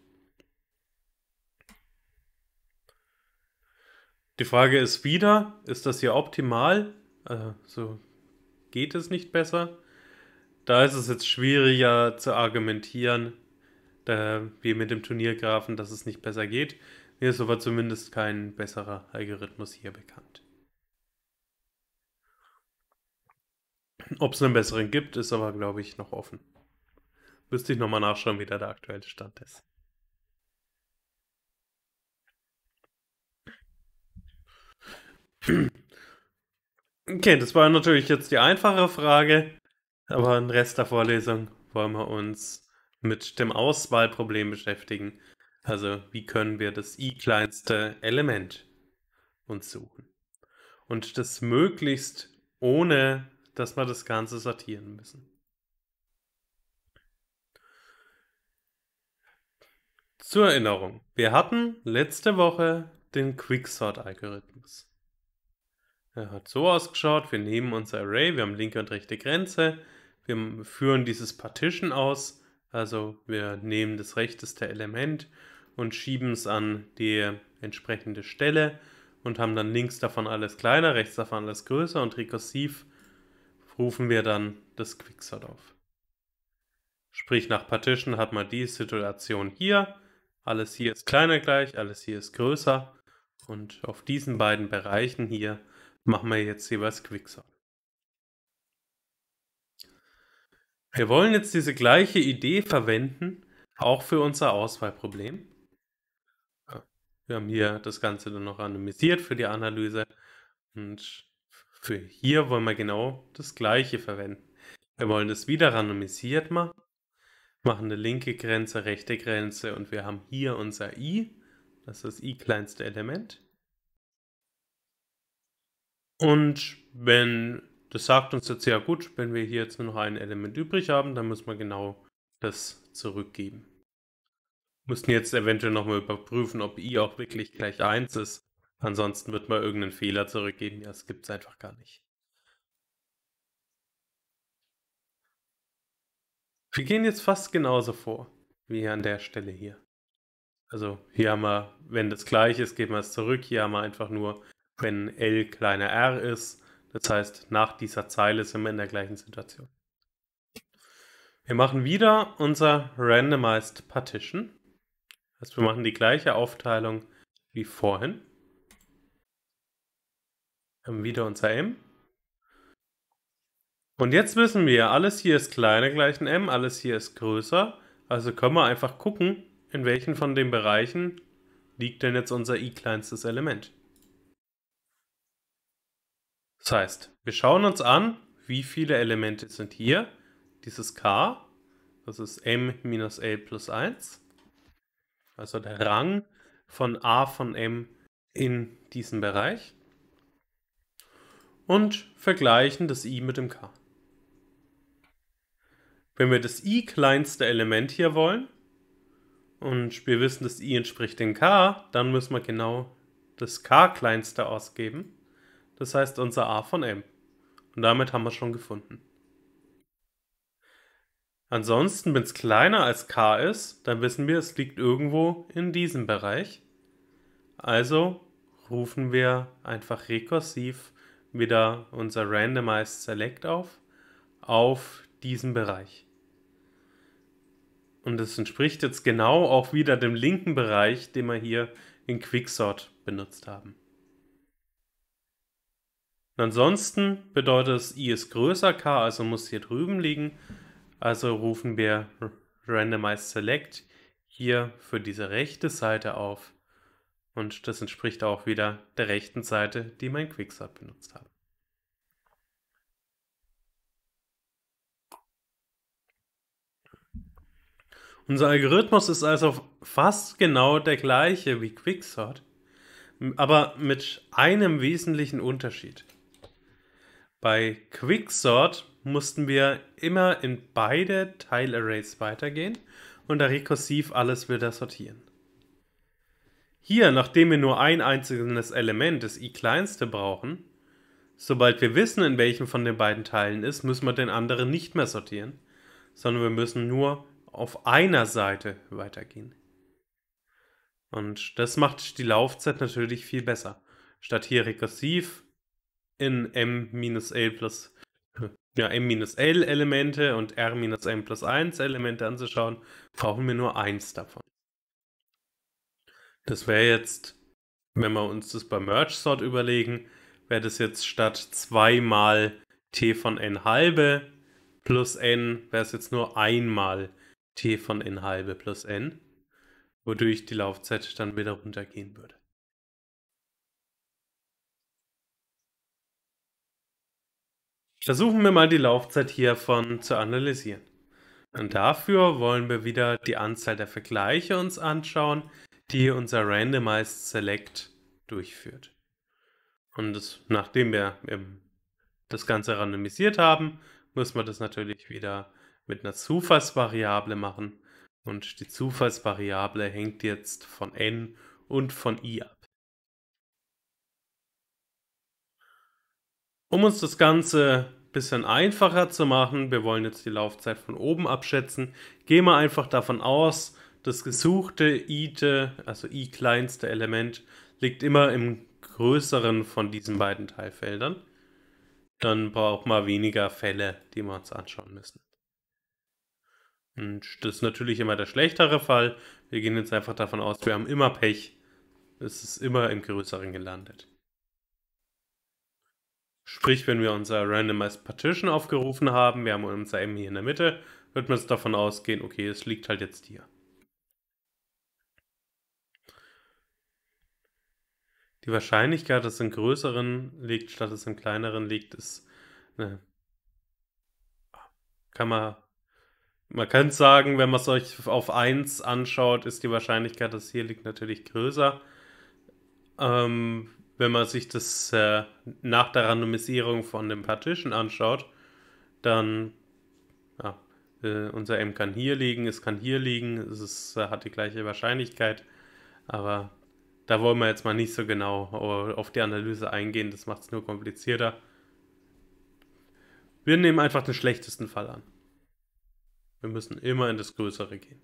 Die Frage ist wieder, ist das hier optimal? Also, so geht es nicht besser? Da ist es jetzt schwieriger zu argumentieren, da, wie mit dem Turniergrafen, dass es nicht besser geht. Mir ist aber zumindest kein besserer Algorithmus hier bekannt. Ob es einen besseren gibt, ist aber, glaube ich, noch offen. Müsste ich nochmal nachschauen, wie da der aktuelle Stand ist. Okay, das war natürlich jetzt die einfache Frage, aber den Rest der Vorlesung wollen wir uns mit dem Auswahlproblem beschäftigen. Also, wie können wir das i kleinste Element uns suchen? Und das möglichst ohne, dass wir das Ganze sortieren müssen. Zur Erinnerung, wir hatten letzte Woche den Quicksort-Algorithmus. Er hat so ausgeschaut, wir nehmen unser Array, wir haben linke und rechte Grenze, wir führen dieses Partition aus, also wir nehmen das rechteste Element und schieben es an die entsprechende Stelle und haben dann links davon alles kleiner, rechts davon alles größer und rekursiv rufen wir dann das Quicksort auf. Sprich nach Partition hat man die Situation hier, alles hier ist kleiner gleich, alles hier ist größer und auf diesen beiden Bereichen hier machen wir jetzt jeweils Quicksort. Wir wollen jetzt diese gleiche Idee verwenden, auch für unser Auswahlproblem. Wir haben hier das Ganze dann noch randomisiert für die Analyse und für hier wollen wir genau das gleiche verwenden. Wir wollen das wieder randomisiert machen, machen eine linke Grenze, rechte Grenze und wir haben hier unser i, das ist das i kleinste Element. Und wenn, das sagt uns jetzt ja gut, wenn wir hier jetzt nur noch ein Element übrig haben, dann müssen wir genau das zurückgeben. Müssen jetzt eventuell nochmal überprüfen, ob i auch wirklich gleich 1 ist. Ansonsten wird man irgendeinen Fehler zurückgeben. Ja, das gibt es einfach gar nicht. Wir gehen jetzt fast genauso vor wie an der Stelle hier. Also hier haben wir, wenn das gleich ist, geben wir es zurück. Hier haben wir einfach nur wenn L kleiner R ist. Das heißt, nach dieser Zeile sind wir in der gleichen Situation. Wir machen wieder unser Randomized Partition. Das heißt, wir machen die gleiche Aufteilung wie vorhin. Wir haben wieder unser M. Und jetzt wissen wir, alles hier ist kleiner gleich ein M, alles hier ist größer. Also können wir einfach gucken, in welchen von den Bereichen liegt denn jetzt unser i kleinstes Element. Das heißt, wir schauen uns an, wie viele Elemente sind hier. Dieses k, das ist m minus l plus 1. Also der Rang von a von m in diesem Bereich. Und vergleichen das i mit dem k. Wenn wir das i kleinste Element hier wollen und wir wissen, dass i entspricht dem k, dann müssen wir genau das k kleinste ausgeben das heißt unser a von m. Und damit haben wir schon gefunden. Ansonsten, wenn es kleiner als k ist, dann wissen wir, es liegt irgendwo in diesem Bereich. Also rufen wir einfach rekursiv wieder unser Randomized Select auf, auf diesen Bereich. Und das entspricht jetzt genau auch wieder dem linken Bereich, den wir hier in Quicksort benutzt haben. Und ansonsten bedeutet es, i ist größer k, also muss hier drüben liegen. Also rufen wir randomize select hier für diese rechte Seite auf. Und das entspricht auch wieder der rechten Seite, die mein Quicksort benutzt habe. Unser Algorithmus ist also fast genau der gleiche wie Quicksort, aber mit einem wesentlichen Unterschied. Bei Quicksort mussten wir immer in beide Teilarrays weitergehen und da rekursiv alles wieder sortieren. Hier, nachdem wir nur ein einzelnes Element das i-kleinste brauchen, sobald wir wissen, in welchem von den beiden Teilen ist, müssen wir den anderen nicht mehr sortieren, sondern wir müssen nur auf einer Seite weitergehen. Und das macht die Laufzeit natürlich viel besser. Statt hier rekursiv in M-L minus plus ja, M-L minus Elemente und R-M minus plus 1 Elemente anzuschauen, brauchen wir nur eins davon. Das wäre jetzt, wenn wir uns das bei Merge Sort überlegen, wäre das jetzt statt 2 mal t von n halbe plus n, wäre es jetzt nur einmal t von n halbe plus n, wodurch die Laufzeit dann wieder runtergehen würde. Versuchen wir mal die Laufzeit hiervon zu analysieren. Und dafür wollen wir wieder die Anzahl der Vergleiche uns anschauen, die unser Randomized Select durchführt. Und das, nachdem wir ähm, das Ganze randomisiert haben, muss man das natürlich wieder mit einer Zufallsvariable machen. Und die Zufallsvariable hängt jetzt von n und von i ab. Um uns das Ganze bisschen einfacher zu machen, wir wollen jetzt die Laufzeit von oben abschätzen, gehen wir einfach davon aus, das gesuchte i-te, also i-kleinste Element, liegt immer im größeren von diesen beiden Teilfeldern. Dann braucht man weniger Fälle, die wir uns anschauen müssen. Und das ist natürlich immer der schlechtere Fall. Wir gehen jetzt einfach davon aus, wir haben immer Pech. Es ist immer im größeren gelandet. Sprich, wenn wir unser Randomized Partition aufgerufen haben, wir haben unser M hier in der Mitte, wird man davon ausgehen, okay, es liegt halt jetzt hier. Die Wahrscheinlichkeit, dass es in größeren liegt, statt es in kleineren liegt, ist ne, kann man man kann sagen, wenn man es euch auf 1 anschaut, ist die Wahrscheinlichkeit, dass es hier liegt, natürlich größer. Ähm, wenn man sich das äh, nach der Randomisierung von dem Partition anschaut, dann ja, äh, unser M kann hier liegen, es kann hier liegen, es ist, äh, hat die gleiche Wahrscheinlichkeit, aber da wollen wir jetzt mal nicht so genau oh, auf die Analyse eingehen, das macht es nur komplizierter. Wir nehmen einfach den schlechtesten Fall an. Wir müssen immer in das Größere gehen.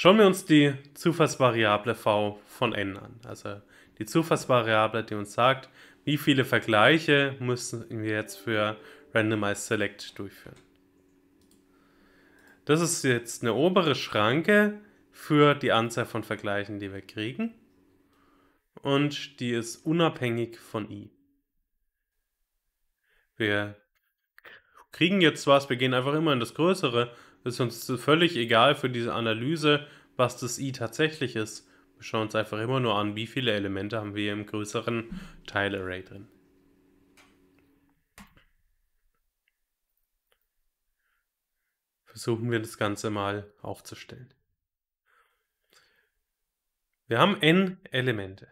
Schauen wir uns die Zufallsvariable v von n an. Also die Zufallsvariable, die uns sagt, wie viele Vergleiche müssen wir jetzt für Randomized Select durchführen. Das ist jetzt eine obere Schranke für die Anzahl von Vergleichen, die wir kriegen. Und die ist unabhängig von i. Wir kriegen jetzt was, wir gehen einfach immer in das Größere ist uns völlig egal für diese Analyse, was das i tatsächlich ist. Wir schauen uns einfach immer nur an, wie viele Elemente haben wir im größeren Teilarray drin. Versuchen wir das Ganze mal aufzustellen. Wir haben n Elemente.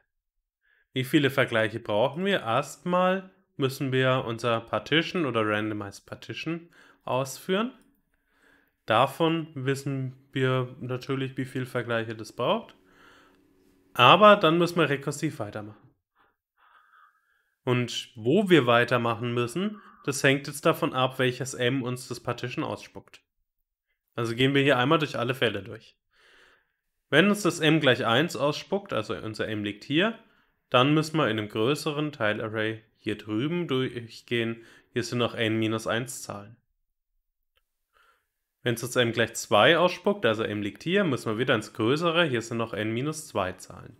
Wie viele Vergleiche brauchen wir? Erstmal müssen wir unser Partition oder Randomized Partition ausführen. Davon wissen wir natürlich, wie viel Vergleiche das braucht. Aber dann müssen wir rekursiv weitermachen. Und wo wir weitermachen müssen, das hängt jetzt davon ab, welches M uns das Partition ausspuckt. Also gehen wir hier einmal durch alle Fälle durch. Wenn uns das M gleich 1 ausspuckt, also unser M liegt hier, dann müssen wir in einem größeren Teilarray hier drüben durchgehen. Hier sind noch n-1 Zahlen. Wenn es jetzt m gleich 2 ausspuckt, also m liegt hier, müssen wir wieder ins Größere. Hier sind noch n minus 2 Zahlen.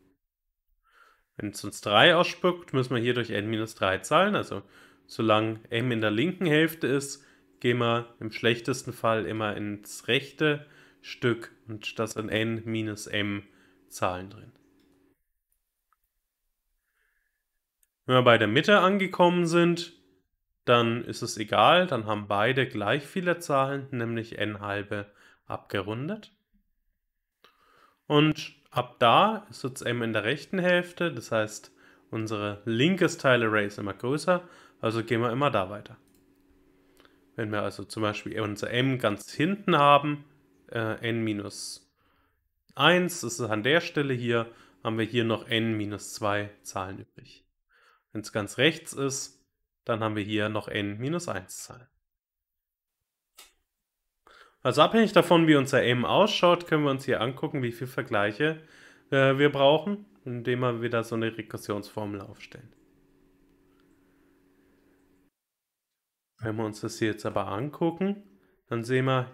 Wenn es uns 3 ausspuckt, müssen wir hier durch n minus 3 Zahlen. Also solange m in der linken Hälfte ist, gehen wir im schlechtesten Fall immer ins rechte Stück und das sind n minus m Zahlen drin. Wenn wir bei der Mitte angekommen sind, dann ist es egal, dann haben beide gleich viele Zahlen, nämlich n halbe abgerundet. Und ab da ist jetzt m in der rechten Hälfte, das heißt, unsere linkes Teilarray ist immer größer, also gehen wir immer da weiter. Wenn wir also zum Beispiel unser m ganz hinten haben, äh, n minus 1, das ist an der Stelle hier, haben wir hier noch n minus 2 Zahlen übrig. Wenn es ganz rechts ist, dann haben wir hier noch n minus 1 Zahlen. Also abhängig davon, wie unser m ausschaut, können wir uns hier angucken, wie viele Vergleiche äh, wir brauchen, indem wir wieder so eine Rekursionsformel aufstellen. Wenn wir uns das hier jetzt aber angucken, dann sehen wir,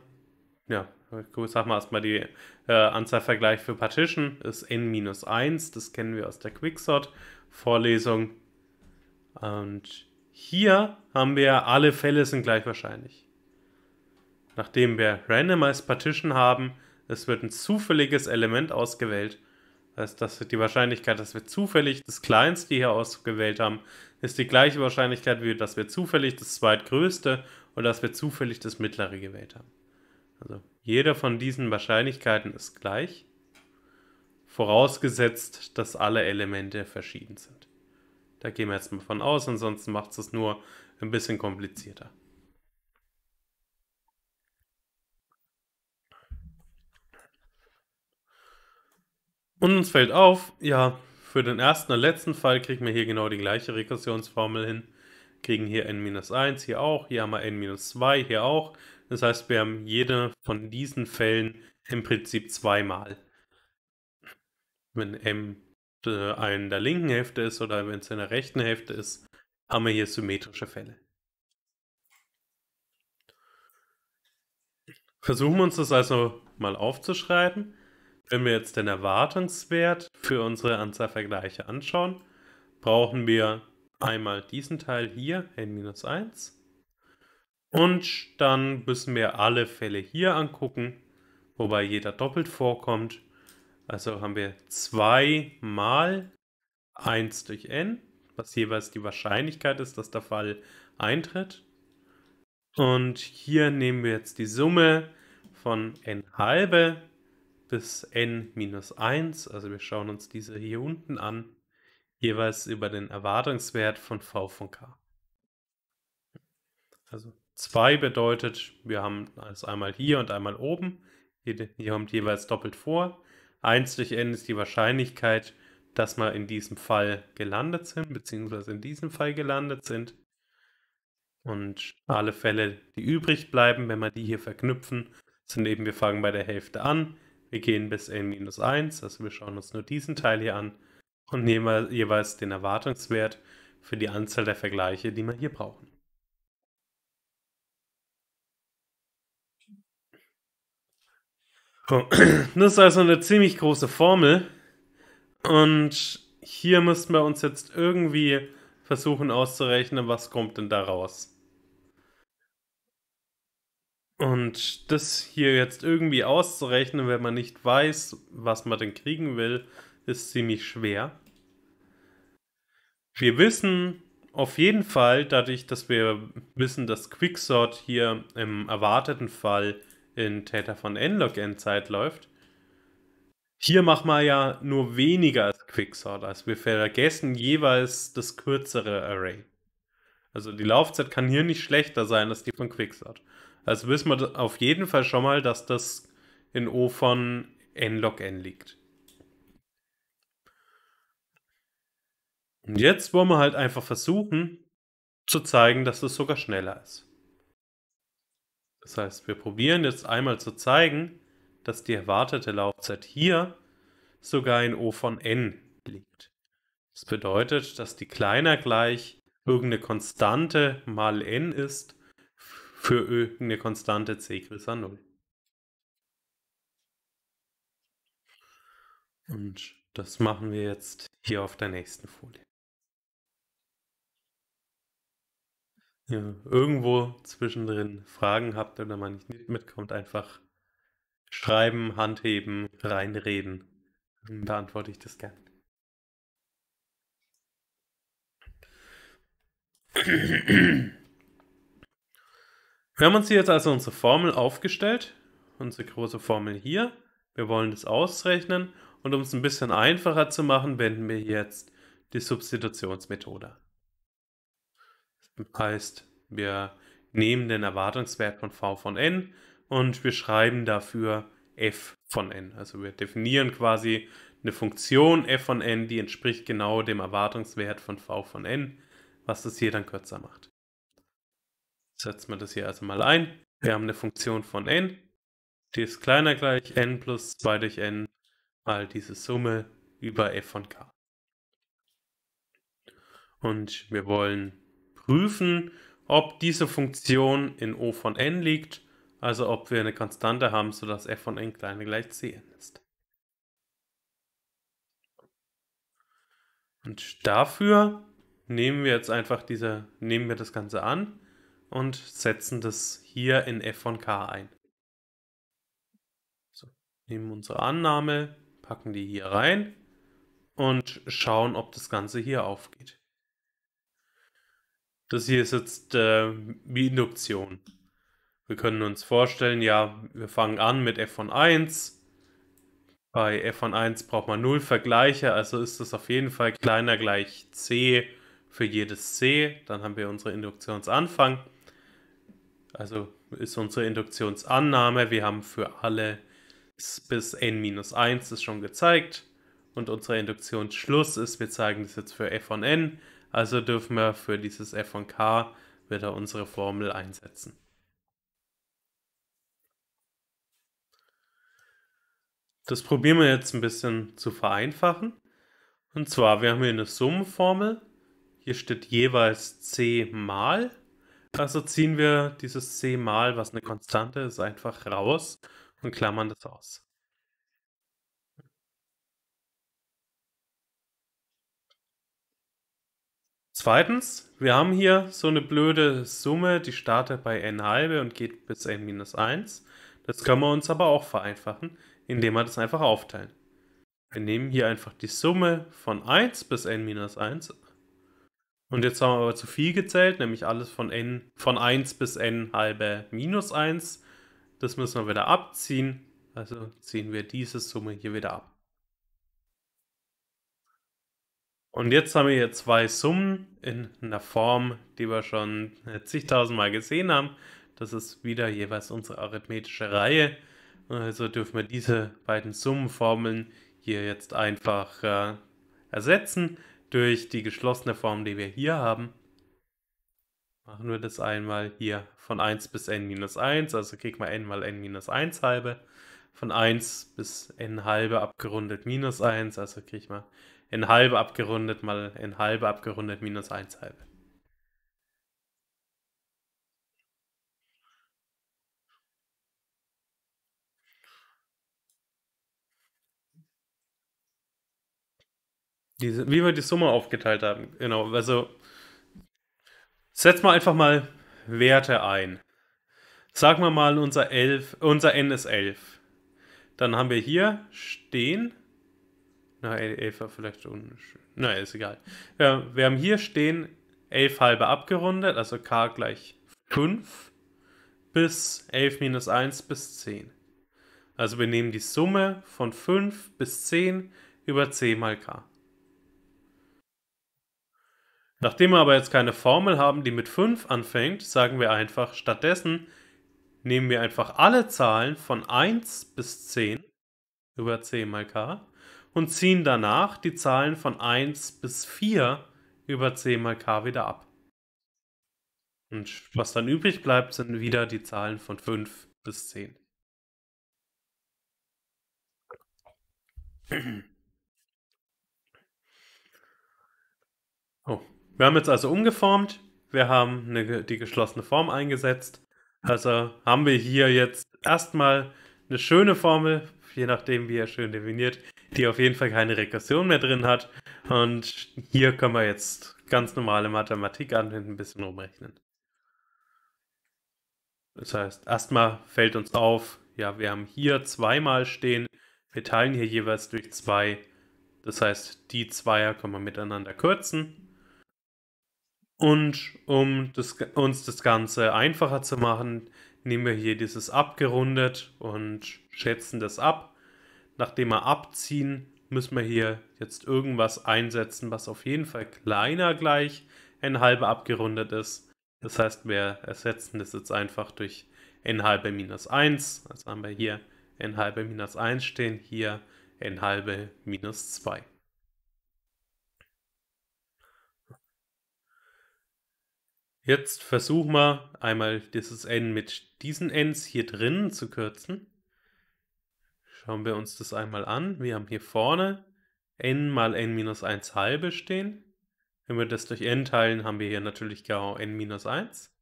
ja, ich sag mal erstmal die äh, Anzahl Vergleich für Partition ist n-1, das kennen wir aus der Quicksort-Vorlesung. Und hier haben wir alle Fälle sind gleich wahrscheinlich. Nachdem wir Randomized Partition haben, es wird ein zufälliges Element ausgewählt. Das heißt, dass die Wahrscheinlichkeit, dass wir zufällig das kleinste hier ausgewählt haben, ist die gleiche Wahrscheinlichkeit, wie dass wir zufällig das zweitgrößte oder dass wir zufällig das mittlere gewählt haben. Also jeder von diesen Wahrscheinlichkeiten ist gleich, vorausgesetzt, dass alle Elemente verschieden sind. Da gehen wir jetzt mal von aus, ansonsten macht es nur ein bisschen komplizierter. Und uns fällt auf, ja, für den ersten und letzten Fall kriegen wir hier genau die gleiche Regressionsformel hin. Kriegen hier n-1, hier auch, hier haben wir n-2, hier auch. Das heißt, wir haben jede von diesen Fällen im Prinzip zweimal. Wenn m ein in der linken Hälfte ist oder wenn es in der rechten Hälfte ist, haben wir hier symmetrische Fälle. Versuchen wir uns das also mal aufzuschreiben. Wenn wir jetzt den Erwartungswert für unsere Anzahlvergleiche anschauen, brauchen wir einmal diesen Teil hier, n-1. Und dann müssen wir alle Fälle hier angucken, wobei jeder doppelt vorkommt also haben wir 2 mal 1 durch n, was jeweils die Wahrscheinlichkeit ist, dass der Fall eintritt. Und hier nehmen wir jetzt die Summe von n halbe bis n minus 1. Also wir schauen uns diese hier unten an, jeweils über den Erwartungswert von v von k. Also 2 bedeutet, wir haben es einmal hier und einmal oben. Hier kommt jeweils doppelt vor. 1 durch n ist die Wahrscheinlichkeit, dass wir in diesem Fall gelandet sind, beziehungsweise in diesem Fall gelandet sind. Und alle Fälle, die übrig bleiben, wenn wir die hier verknüpfen, sind eben, wir fangen bei der Hälfte an, wir gehen bis n minus 1, also wir schauen uns nur diesen Teil hier an und nehmen jeweils den Erwartungswert für die Anzahl der Vergleiche, die wir hier brauchen. Das ist also eine ziemlich große Formel. Und hier müssten wir uns jetzt irgendwie versuchen auszurechnen, was kommt denn da raus. Und das hier jetzt irgendwie auszurechnen, wenn man nicht weiß, was man denn kriegen will, ist ziemlich schwer. Wir wissen auf jeden Fall, dadurch, dass wir wissen, dass Quicksort hier im erwarteten Fall in Täter von N-Log N-Zeit läuft. Hier machen wir ja nur weniger als Quicksort. Also wir vergessen jeweils das kürzere Array. Also die Laufzeit kann hier nicht schlechter sein als die von Quicksort. Also wissen wir auf jeden Fall schon mal, dass das in O von n log n liegt. Und jetzt wollen wir halt einfach versuchen zu zeigen, dass es das sogar schneller ist. Das heißt, wir probieren jetzt einmal zu zeigen, dass die erwartete Laufzeit hier sogar in O von n liegt. Das bedeutet, dass die kleiner gleich irgendeine Konstante mal n ist für irgendeine Konstante c größer 0. Und das machen wir jetzt hier auf der nächsten Folie. ja, irgendwo zwischendrin Fragen habt oder man nicht mitkommt, einfach schreiben, Handheben, reinreden. Dann beantworte ich das gern. Wir haben uns hier jetzt also unsere Formel aufgestellt, unsere große Formel hier. Wir wollen das ausrechnen und um es ein bisschen einfacher zu machen, wenden wir jetzt die Substitutionsmethode. an. Heißt, wir nehmen den Erwartungswert von v von n und wir schreiben dafür f von n. Also wir definieren quasi eine Funktion f von n, die entspricht genau dem Erwartungswert von v von n, was das hier dann kürzer macht. Setzen wir das hier also mal ein. Wir haben eine Funktion von n, die ist kleiner gleich n plus 2 durch n mal diese Summe über f von k. Und wir wollen prüfen, ob diese Funktion in O von n liegt, also ob wir eine Konstante haben, sodass f von n kleiner gleich cn ist. Und dafür nehmen wir jetzt einfach diese, nehmen wir das Ganze an und setzen das hier in f von k ein. So, nehmen unsere Annahme, packen die hier rein und schauen, ob das Ganze hier aufgeht. Das hier ist jetzt äh, wie Induktion. Wir können uns vorstellen, ja, wir fangen an mit f von 1. Bei f von 1 braucht man 0 Vergleiche, also ist das auf jeden Fall kleiner gleich c für jedes c. Dann haben wir unsere Induktionsanfang. Also ist unsere Induktionsannahme. Wir haben für alle bis n-1 minus das schon gezeigt. Und unser Induktionsschluss ist, wir zeigen das jetzt für f von n. Also dürfen wir für dieses f von k wieder unsere Formel einsetzen. Das probieren wir jetzt ein bisschen zu vereinfachen. Und zwar, wir haben hier eine Summenformel. Hier steht jeweils c mal. Also ziehen wir dieses c mal, was eine Konstante ist, einfach raus und klammern das aus. Zweitens, wir haben hier so eine blöde Summe, die startet bei n halbe und geht bis n minus 1. Das können wir uns aber auch vereinfachen, indem wir das einfach aufteilen. Wir nehmen hier einfach die Summe von 1 bis n minus 1. Und jetzt haben wir aber zu viel gezählt, nämlich alles von n von 1 bis n halbe minus 1. Das müssen wir wieder abziehen. Also ziehen wir diese Summe hier wieder ab. Und jetzt haben wir hier zwei Summen in einer Form, die wir schon äh, zigtausendmal gesehen haben. Das ist wieder jeweils unsere arithmetische Reihe. Also dürfen wir diese beiden Summenformeln hier jetzt einfach äh, ersetzen durch die geschlossene Form, die wir hier haben. Machen wir das einmal hier von 1 bis n minus 1, also kriegt man n mal n minus 1 halbe. Von 1 bis n halbe abgerundet minus 1, also kriegen wir in halbe abgerundet mal in halbe abgerundet minus 1 halbe. Diese, wie wir die Summe aufgeteilt haben, genau, also setz mal einfach mal Werte ein. Sagen wir mal, unser, 11, unser n ist 11. Dann haben wir hier stehen na, 11 war vielleicht unschön. Naja, ist egal. Ja, wir haben hier stehen 11 halbe abgerundet, also k gleich 5 bis 11 minus 1 bis 10. Also wir nehmen die Summe von 5 bis 10 über c mal k. Nachdem wir aber jetzt keine Formel haben, die mit 5 anfängt, sagen wir einfach, stattdessen nehmen wir einfach alle Zahlen von 1 bis 10 über c mal k und ziehen danach die Zahlen von 1 bis 4 über c mal k wieder ab. Und was dann übrig bleibt, sind wieder die Zahlen von 5 bis 10. Oh. Wir haben jetzt also umgeformt. Wir haben eine, die geschlossene Form eingesetzt. Also haben wir hier jetzt erstmal eine schöne Formel, je nachdem, wie ihr schön definiert, die auf jeden Fall keine Regression mehr drin hat. Und hier können wir jetzt ganz normale Mathematik anwenden, ein bisschen rumrechnen. Das heißt, erstmal fällt uns auf, ja, wir haben hier zweimal stehen, wir teilen hier jeweils durch zwei. Das heißt, die Zweier können wir miteinander kürzen. Und um das, uns das Ganze einfacher zu machen, nehmen wir hier dieses abgerundet und schätzen das ab nachdem wir abziehen, müssen wir hier jetzt irgendwas einsetzen, was auf jeden Fall kleiner gleich n halbe abgerundet ist. Das heißt, wir ersetzen das jetzt einfach durch n halbe minus 1. Also haben wir hier n halbe minus 1 stehen, hier n halbe minus 2. Jetzt versuchen wir einmal dieses n mit diesen n's hier drinnen zu kürzen. Schauen wir uns das einmal an. Wir haben hier vorne n mal n minus 1 halbe stehen. Wenn wir das durch n teilen, haben wir hier natürlich genau n minus 1.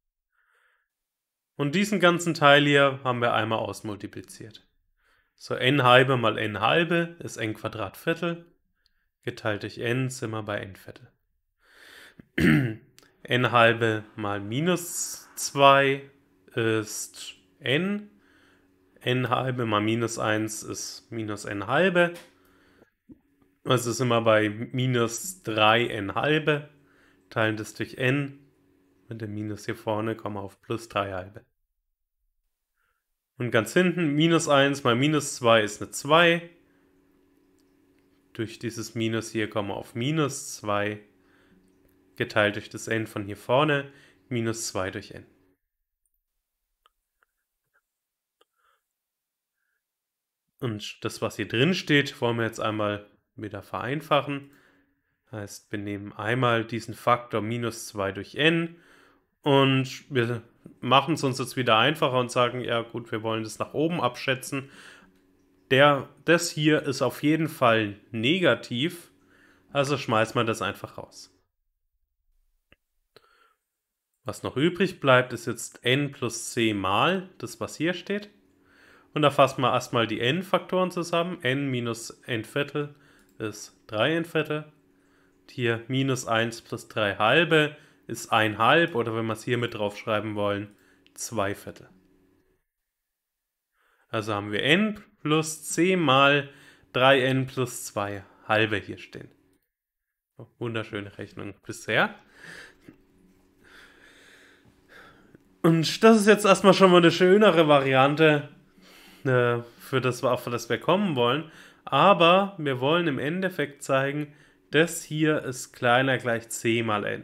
Und diesen ganzen Teil hier haben wir einmal ausmultipliziert. So n halbe mal n halbe ist n Quadrat Viertel. Geteilt durch n sind wir bei n Viertel. n halbe mal minus 2 ist n n halbe mal minus 1 ist minus n halbe. Also sind wir bei minus 3n halbe, teilen das durch n, mit dem Minus hier vorne kommen wir auf plus 3 halbe. Und ganz hinten, minus 1 mal minus 2 ist eine 2. Durch dieses Minus hier kommen wir auf minus 2, geteilt durch das n von hier vorne, minus 2 durch n. Und das, was hier drin steht, wollen wir jetzt einmal wieder vereinfachen. Heißt, wir nehmen einmal diesen Faktor minus 2 durch n und wir machen es uns jetzt wieder einfacher und sagen, ja gut, wir wollen das nach oben abschätzen. Der, das hier ist auf jeden Fall negativ, also schmeißt man das einfach raus. Was noch übrig bleibt, ist jetzt n plus c mal das, was hier steht. Und da fassen wir erstmal die n-Faktoren zusammen. n minus n Viertel ist 3 n Viertel. Und hier minus 1 plus 3 halbe ist 1 halb oder wenn wir es hier mit drauf schreiben wollen, 2 Viertel. Also haben wir n plus c mal 3n plus 2 halbe hier stehen. Oh, wunderschöne Rechnung bisher. Und das ist jetzt erstmal schon mal eine schönere Variante äh, für das auf das wir kommen wollen. Aber wir wollen im Endeffekt zeigen, das hier ist kleiner gleich c mal n.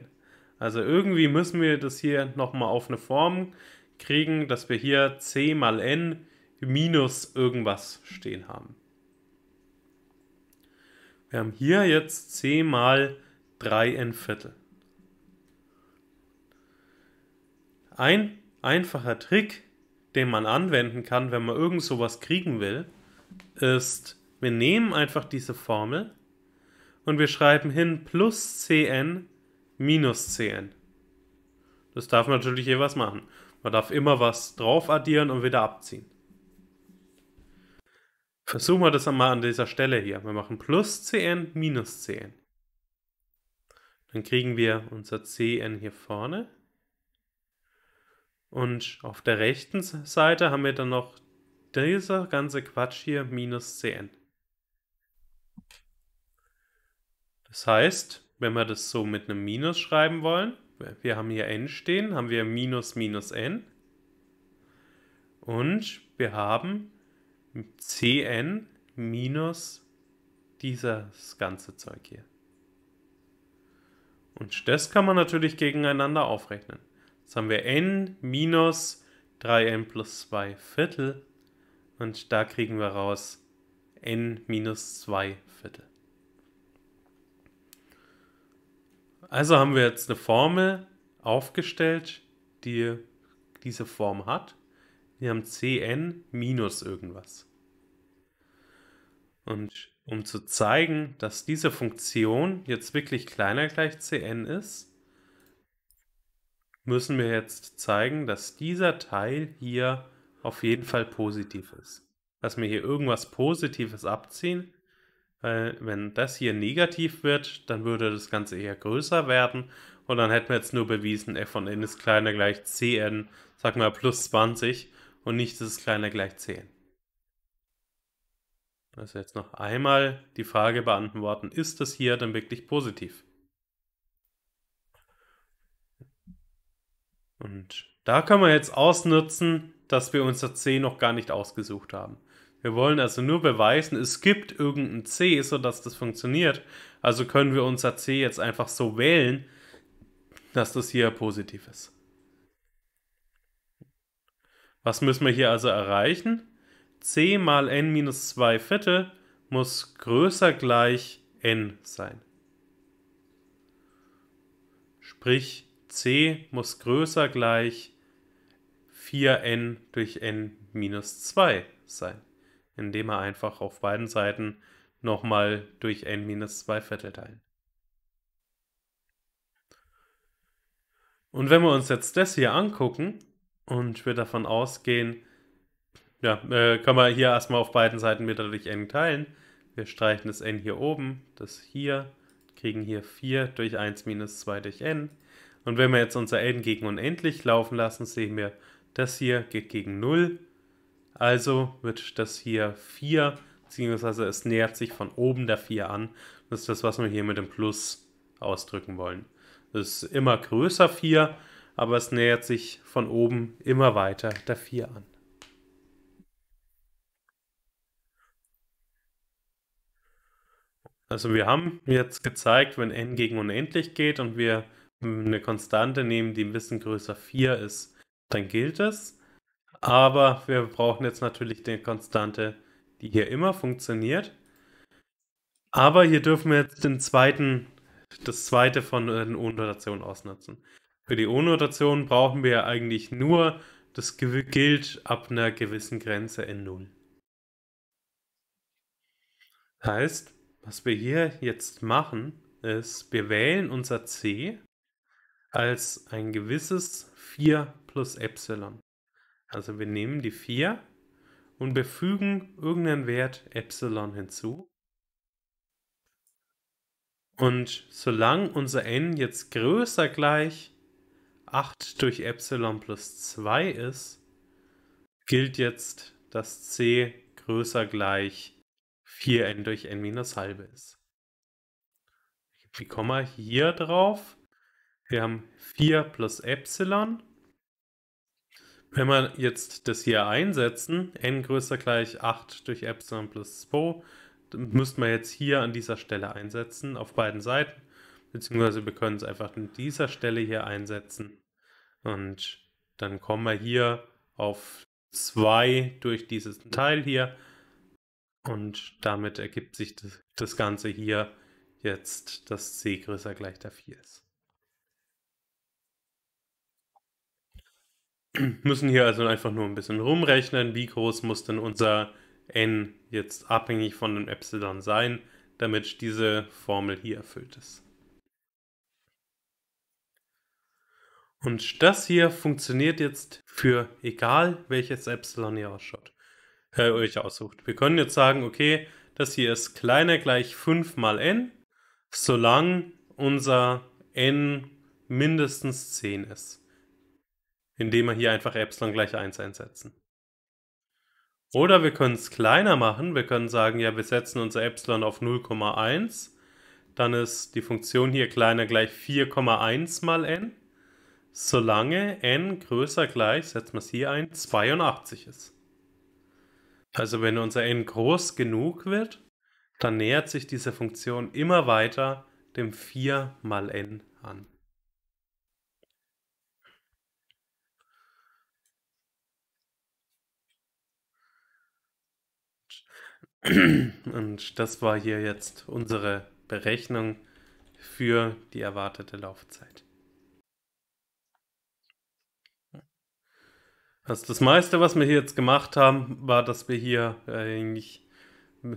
Also irgendwie müssen wir das hier nochmal auf eine Form kriegen, dass wir hier c mal n minus irgendwas stehen haben. Wir haben hier jetzt c mal 3n Viertel. Ein einfacher Trick, den man anwenden kann, wenn man irgend sowas kriegen will, ist, wir nehmen einfach diese Formel und wir schreiben hin plus cn minus cn. Das darf man natürlich eh was machen. Man darf immer was drauf addieren und wieder abziehen. Versuchen wir das einmal an dieser Stelle hier. Wir machen plus cn minus cn. Dann kriegen wir unser cn hier vorne. Und auf der rechten Seite haben wir dann noch dieser ganze Quatsch hier minus 10. Das heißt, wenn wir das so mit einem Minus schreiben wollen, wir haben hier n stehen, haben wir minus minus n. Und wir haben cn minus dieses ganze Zeug hier. Und das kann man natürlich gegeneinander aufrechnen. Jetzt haben wir n minus 3n plus 2 Viertel und da kriegen wir raus n minus 2 Viertel. Also haben wir jetzt eine Formel aufgestellt, die diese Form hat. Wir haben cn minus irgendwas. Und um zu zeigen, dass diese Funktion jetzt wirklich kleiner gleich cn ist, müssen wir jetzt zeigen, dass dieser Teil hier auf jeden Fall positiv ist. Dass wir hier irgendwas Positives abziehen, weil wenn das hier negativ wird, dann würde das Ganze eher größer werden und dann hätten wir jetzt nur bewiesen, f von n ist kleiner gleich cn, sag mal plus 20 und nicht, das ist kleiner gleich 10. Also jetzt noch einmal die Frage beantworten, ist das hier dann wirklich positiv? Und da können wir jetzt ausnutzen, dass wir unser C noch gar nicht ausgesucht haben. Wir wollen also nur beweisen, es gibt irgendein C, sodass das funktioniert. Also können wir unser C jetzt einfach so wählen, dass das hier positiv ist. Was müssen wir hier also erreichen? c mal n minus 2 Viertel muss größer gleich n sein. Sprich, c muss größer gleich 4n durch n minus 2 sein, indem wir einfach auf beiden Seiten nochmal durch n minus 2 Viertel teilen. Und wenn wir uns jetzt das hier angucken und wir davon ausgehen, ja, äh, können wir hier erstmal auf beiden Seiten wieder durch n teilen. Wir streichen das n hier oben, das hier, kriegen hier 4 durch 1 minus 2 durch n und wenn wir jetzt unser n gegen unendlich laufen lassen, sehen wir, das hier geht gegen 0. Also wird das hier 4, beziehungsweise es nähert sich von oben der 4 an. Das ist das, was wir hier mit dem Plus ausdrücken wollen. Es ist immer größer 4, aber es nähert sich von oben immer weiter der 4 an. Also wir haben jetzt gezeigt, wenn n gegen unendlich geht und wir eine Konstante nehmen, die ein bisschen größer 4 ist, dann gilt das. Aber wir brauchen jetzt natürlich eine Konstante, die hier immer funktioniert. Aber hier dürfen wir jetzt den zweiten, das zweite von den O-Notationen ausnutzen. Für die O-Notation brauchen wir eigentlich nur, das gilt ab einer gewissen Grenze in 0. Heißt, was wir hier jetzt machen, ist, wir wählen unser C als ein gewisses 4 plus Epsilon. Also wir nehmen die 4 und befügen irgendeinen Wert Epsilon hinzu. Und solange unser n jetzt größer gleich 8 durch Epsilon plus 2 ist, gilt jetzt, dass c größer gleich 4n durch n minus halbe ist. Ich Komma hier drauf wir haben 4 plus Epsilon. Wenn wir jetzt das hier einsetzen, n größer gleich 8 durch Epsilon plus 2, müssten wir jetzt hier an dieser Stelle einsetzen, auf beiden Seiten. Beziehungsweise wir können es einfach an dieser Stelle hier einsetzen. Und dann kommen wir hier auf 2 durch dieses Teil hier. Und damit ergibt sich das, das Ganze hier jetzt, dass c größer gleich der 4 ist. müssen hier also einfach nur ein bisschen rumrechnen, wie groß muss denn unser n jetzt abhängig von dem Epsilon sein, damit diese Formel hier erfüllt ist. Und das hier funktioniert jetzt für egal, welches Epsilon ihr ausschaut, äh, euch aussucht. Wir können jetzt sagen, okay, das hier ist kleiner gleich 5 mal n, solange unser n mindestens 10 ist indem wir hier einfach Epsilon gleich 1 einsetzen. Oder wir können es kleiner machen. Wir können sagen, ja, wir setzen unser Epsilon auf 0,1. Dann ist die Funktion hier kleiner gleich 4,1 mal n. Solange n größer gleich, setzen wir es hier ein, 82 ist. Also wenn unser n groß genug wird, dann nähert sich diese Funktion immer weiter dem 4 mal n an. Und das war hier jetzt unsere Berechnung für die erwartete Laufzeit. Also das meiste, was wir hier jetzt gemacht haben, war, dass wir hier äh, eigentlich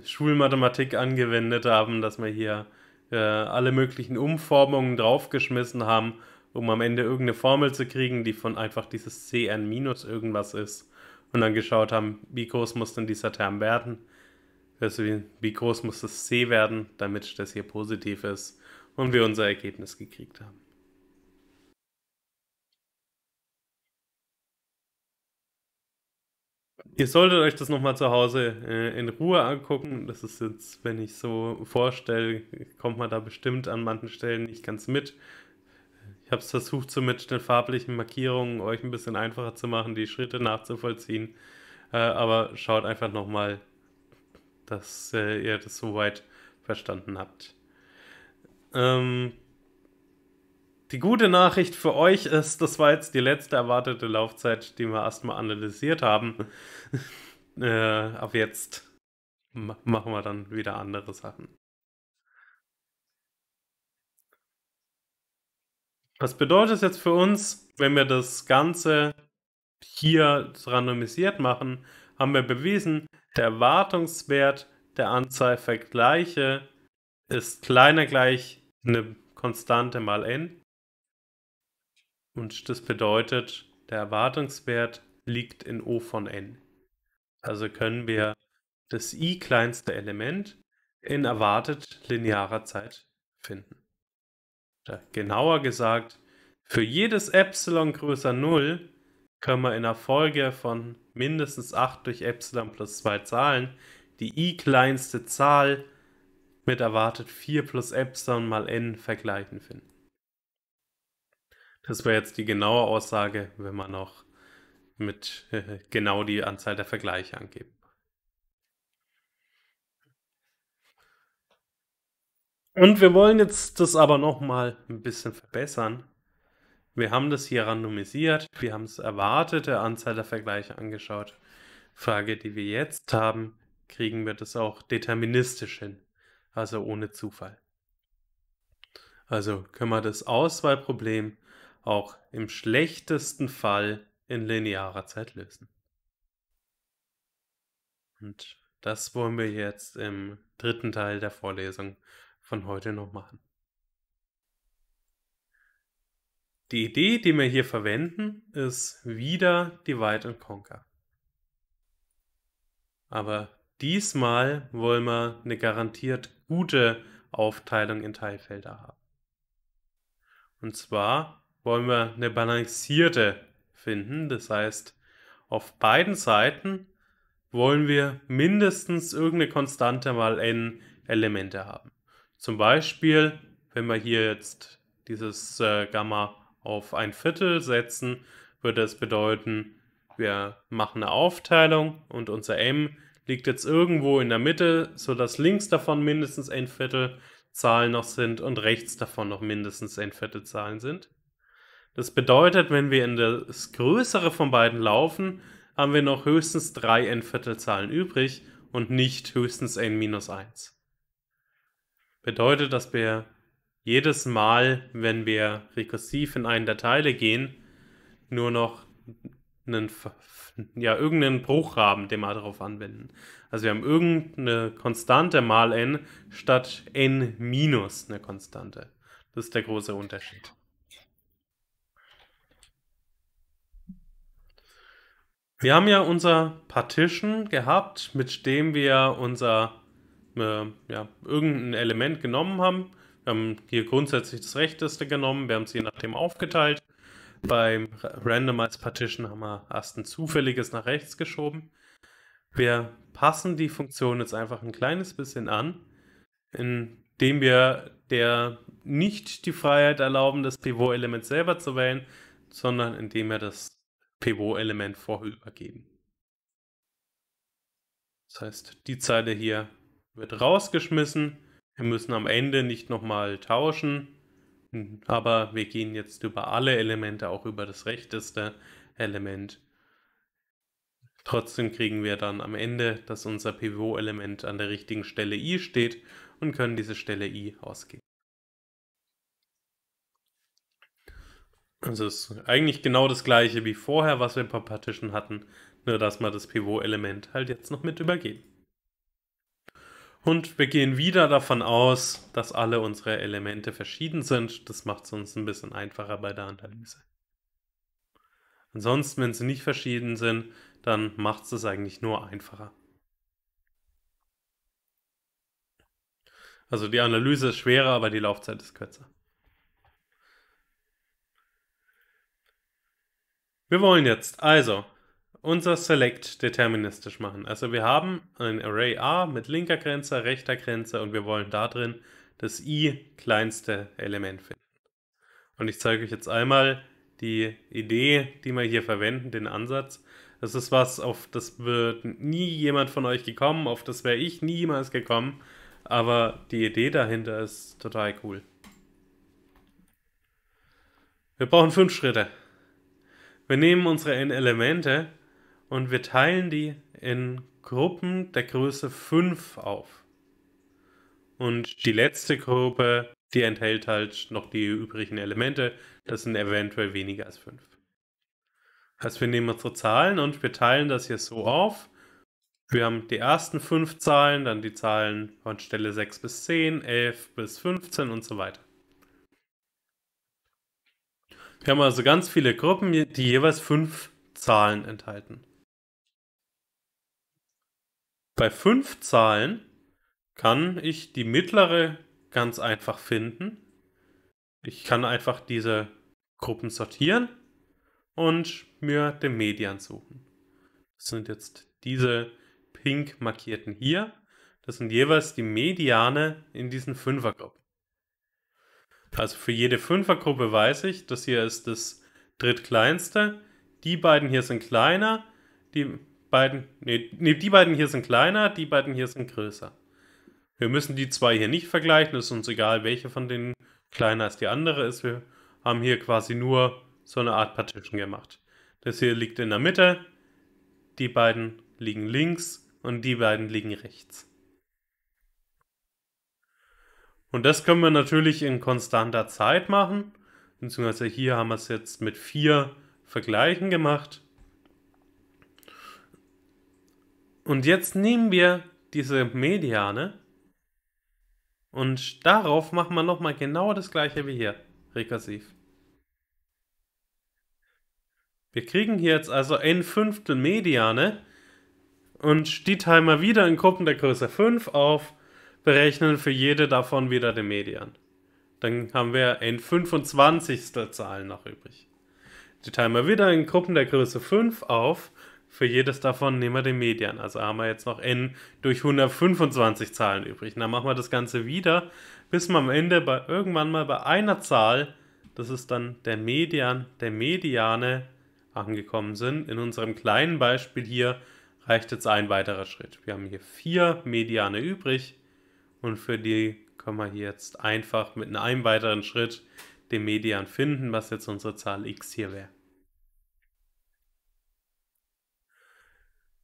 Schulmathematik angewendet haben, dass wir hier äh, alle möglichen Umformungen draufgeschmissen haben, um am Ende irgendeine Formel zu kriegen, die von einfach dieses Cn irgendwas ist. Und dann geschaut haben, wie groß muss denn dieser Term werden also wie, wie groß muss das C werden, damit das hier positiv ist und wir unser Ergebnis gekriegt haben. Ihr solltet euch das nochmal zu Hause äh, in Ruhe angucken. Das ist jetzt, wenn ich so vorstelle, kommt man da bestimmt an manchen Stellen nicht ganz mit. Ich habe es versucht, so mit den farblichen Markierungen euch ein bisschen einfacher zu machen, die Schritte nachzuvollziehen. Äh, aber schaut einfach nochmal dass äh, ihr das soweit verstanden habt. Ähm, die gute Nachricht für euch ist, das war jetzt die letzte erwartete Laufzeit, die wir erstmal analysiert haben. äh, ab jetzt machen wir dann wieder andere Sachen. Was bedeutet es jetzt für uns, wenn wir das Ganze hier randomisiert machen? Haben wir bewiesen, der Wartungswert der Anzahl Vergleiche ist kleiner gleich eine Konstante mal n. Und das bedeutet, der Erwartungswert liegt in O von n. Also können wir das i kleinste Element in erwartet linearer Zeit finden. Oder genauer gesagt, für jedes Epsilon größer 0 können wir in einer Folge von mindestens 8 durch Epsilon plus 2 Zahlen die i kleinste Zahl mit erwartet 4 plus Epsilon mal n vergleichen finden. Das wäre jetzt die genaue Aussage, wenn man noch mit genau die Anzahl der Vergleiche angeben. Und wir wollen jetzt das aber nochmal ein bisschen verbessern. Wir haben das hier randomisiert, wir haben es erwartete Anzahl der Vergleiche angeschaut. Frage, die wir jetzt haben, kriegen wir das auch deterministisch hin, also ohne Zufall. Also können wir das Auswahlproblem auch im schlechtesten Fall in linearer Zeit lösen. Und das wollen wir jetzt im dritten Teil der Vorlesung von heute noch machen. Die Idee, die wir hier verwenden, ist wieder Divide and Conquer. Aber diesmal wollen wir eine garantiert gute Aufteilung in Teilfelder haben. Und zwar wollen wir eine balancierte finden, das heißt, auf beiden Seiten wollen wir mindestens irgendeine Konstante mal n Elemente haben. Zum Beispiel, wenn wir hier jetzt dieses äh, Gamma auf ein Viertel setzen, würde es bedeuten, wir machen eine Aufteilung und unser M liegt jetzt irgendwo in der Mitte, sodass links davon mindestens ein Viertel Zahlen noch sind und rechts davon noch mindestens ein Viertel Zahlen sind. Das bedeutet, wenn wir in das größere von beiden laufen, haben wir noch höchstens drei n Zahlen übrig und nicht höchstens n minus 1. Bedeutet, dass wir jedes Mal, wenn wir rekursiv in einen der Teile gehen, nur noch einen, ja, irgendeinen Bruch haben, den wir darauf anwenden. Also wir haben irgendeine Konstante mal n statt n minus eine Konstante. Das ist der große Unterschied. Wir haben ja unser Partition gehabt, mit dem wir unser äh, ja, irgendein Element genommen haben wir ähm, haben hier grundsätzlich das rechteste genommen, wir haben es je nachdem aufgeteilt. Beim Randomized Partition haben wir erst ein zufälliges nach rechts geschoben. Wir passen die Funktion jetzt einfach ein kleines bisschen an, indem wir der nicht die Freiheit erlauben, das Pivot-Element selber zu wählen, sondern indem wir das Pivot-Element vorübergeben. Das heißt, die Zeile hier wird rausgeschmissen wir müssen am Ende nicht nochmal tauschen, aber wir gehen jetzt über alle Elemente, auch über das rechteste Element. Trotzdem kriegen wir dann am Ende, dass unser Pivot-Element an der richtigen Stelle i steht und können diese Stelle i ausgeben. Also es ist eigentlich genau das gleiche wie vorher, was wir bei Partition hatten, nur dass wir das Pivot-Element halt jetzt noch mit übergeben. Und wir gehen wieder davon aus, dass alle unsere Elemente verschieden sind. Das macht es uns ein bisschen einfacher bei der Analyse. Ansonsten, wenn sie nicht verschieden sind, dann macht es es eigentlich nur einfacher. Also die Analyse ist schwerer, aber die Laufzeit ist kürzer. Wir wollen jetzt also unser Select deterministisch machen. Also wir haben ein Array A mit linker Grenze, rechter Grenze und wir wollen da drin das i kleinste Element finden. Und ich zeige euch jetzt einmal die Idee, die wir hier verwenden, den Ansatz. Das ist was, auf das wird nie jemand von euch gekommen, auf das wäre ich niemals gekommen. Aber die Idee dahinter ist total cool. Wir brauchen fünf Schritte. Wir nehmen unsere n Elemente und wir teilen die in Gruppen der Größe 5 auf. Und die letzte Gruppe, die enthält halt noch die übrigen Elemente. Das sind eventuell weniger als 5. Also wir nehmen unsere Zahlen und wir teilen das hier so auf. Wir haben die ersten 5 Zahlen, dann die Zahlen von Stelle 6 bis 10, 11 bis 15 und so weiter. Wir haben also ganz viele Gruppen, die jeweils 5 Zahlen enthalten. Bei fünf Zahlen kann ich die mittlere ganz einfach finden. Ich kann einfach diese Gruppen sortieren und mir den Median suchen. Das sind jetzt diese pink markierten hier. Das sind jeweils die Mediane in diesen Fünfergruppen. Also für jede Fünfergruppe weiß ich, das hier ist das drittkleinste. Die beiden hier sind kleiner. Die beiden, nee, nee, die beiden hier sind kleiner, die beiden hier sind größer. Wir müssen die zwei hier nicht vergleichen, es ist uns egal, welche von denen kleiner als die andere ist. Wir haben hier quasi nur so eine Art Partition gemacht. Das hier liegt in der Mitte, die beiden liegen links und die beiden liegen rechts. Und das können wir natürlich in konstanter Zeit machen, beziehungsweise hier haben wir es jetzt mit vier Vergleichen gemacht. Und jetzt nehmen wir diese Mediane und darauf machen wir nochmal genau das gleiche wie hier, rekursiv. Wir kriegen hier jetzt also n Fünftel Mediane und die teilen wir wieder in Gruppen der Größe 5 auf, berechnen für jede davon wieder den Median. Dann haben wir n 25. Zahlen noch übrig. Die teilen wir wieder in Gruppen der Größe 5 auf, für jedes davon nehmen wir den Median. Also haben wir jetzt noch n durch 125 Zahlen übrig. Und dann machen wir das Ganze wieder, bis wir am Ende bei irgendwann mal bei einer Zahl, das ist dann der Median, der Mediane, angekommen sind. In unserem kleinen Beispiel hier reicht jetzt ein weiterer Schritt. Wir haben hier vier Mediane übrig und für die können wir jetzt einfach mit einem weiteren Schritt den Median finden, was jetzt unsere Zahl x hier wäre.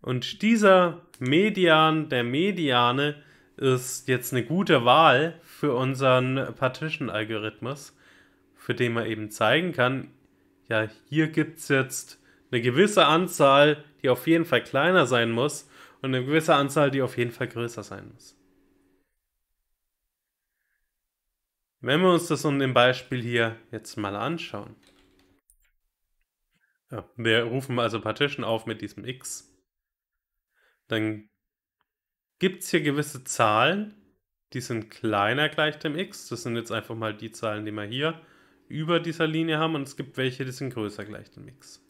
Und dieser Median der Mediane ist jetzt eine gute Wahl für unseren Partition-Algorithmus, für den man eben zeigen kann, ja, hier gibt es jetzt eine gewisse Anzahl, die auf jeden Fall kleiner sein muss und eine gewisse Anzahl, die auf jeden Fall größer sein muss. Wenn wir uns das in dem Beispiel hier jetzt mal anschauen. Ja, wir rufen also Partition auf mit diesem x dann gibt es hier gewisse Zahlen, die sind kleiner gleich dem x. Das sind jetzt einfach mal die Zahlen, die wir hier über dieser Linie haben. Und es gibt welche, die sind größer gleich dem x.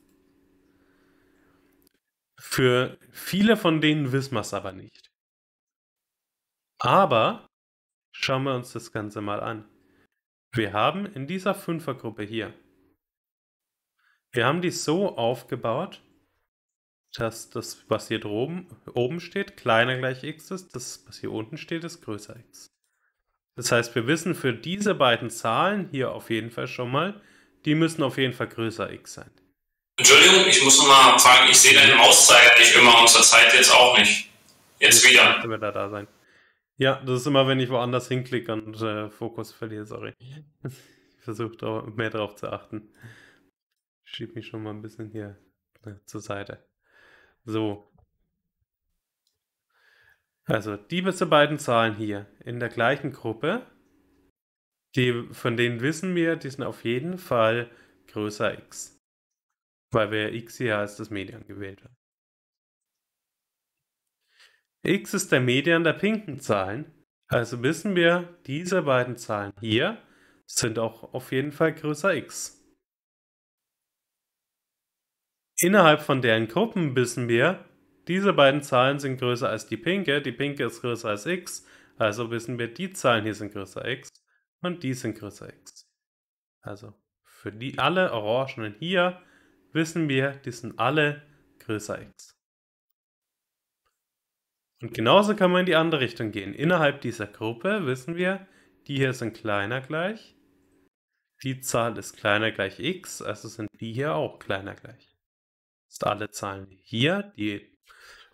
Für viele von denen wissen wir es aber nicht. Aber schauen wir uns das Ganze mal an. Wir haben in dieser Fünfergruppe hier, wir haben die so aufgebaut, dass das, was hier droben, oben steht, kleiner gleich x ist, das, was hier unten steht, ist größer x. Das heißt, wir wissen für diese beiden Zahlen hier auf jeden Fall schon mal, die müssen auf jeden Fall größer x sein. Entschuldigung, ich muss nochmal fragen, ich sehe deine Mauszeiger nicht immer und zur Zeit jetzt auch nicht. Jetzt wieder. Das wird wieder da sein. Ja, das ist immer, wenn ich woanders hinklicke und äh, Fokus verliere, sorry. Ich versuche mehr darauf zu achten. Schieb mich schon mal ein bisschen hier ne, zur Seite. So. Also diese beiden Zahlen hier in der gleichen Gruppe, die, von denen wissen wir, die sind auf jeden Fall größer x. Weil wir x hier als das Median gewählt haben. x ist der Median der pinken Zahlen. Also wissen wir, diese beiden Zahlen hier sind auch auf jeden Fall größer x. Innerhalb von deren Gruppen wissen wir, diese beiden Zahlen sind größer als die pinke, die pinke ist größer als x, also wissen wir, die Zahlen hier sind größer x und die sind größer x. Also für die alle Orangenen hier wissen wir, die sind alle größer x. Und genauso kann man in die andere Richtung gehen. Innerhalb dieser Gruppe wissen wir, die hier sind kleiner gleich, die Zahl ist kleiner gleich x, also sind die hier auch kleiner gleich sind alle Zahlen hier, die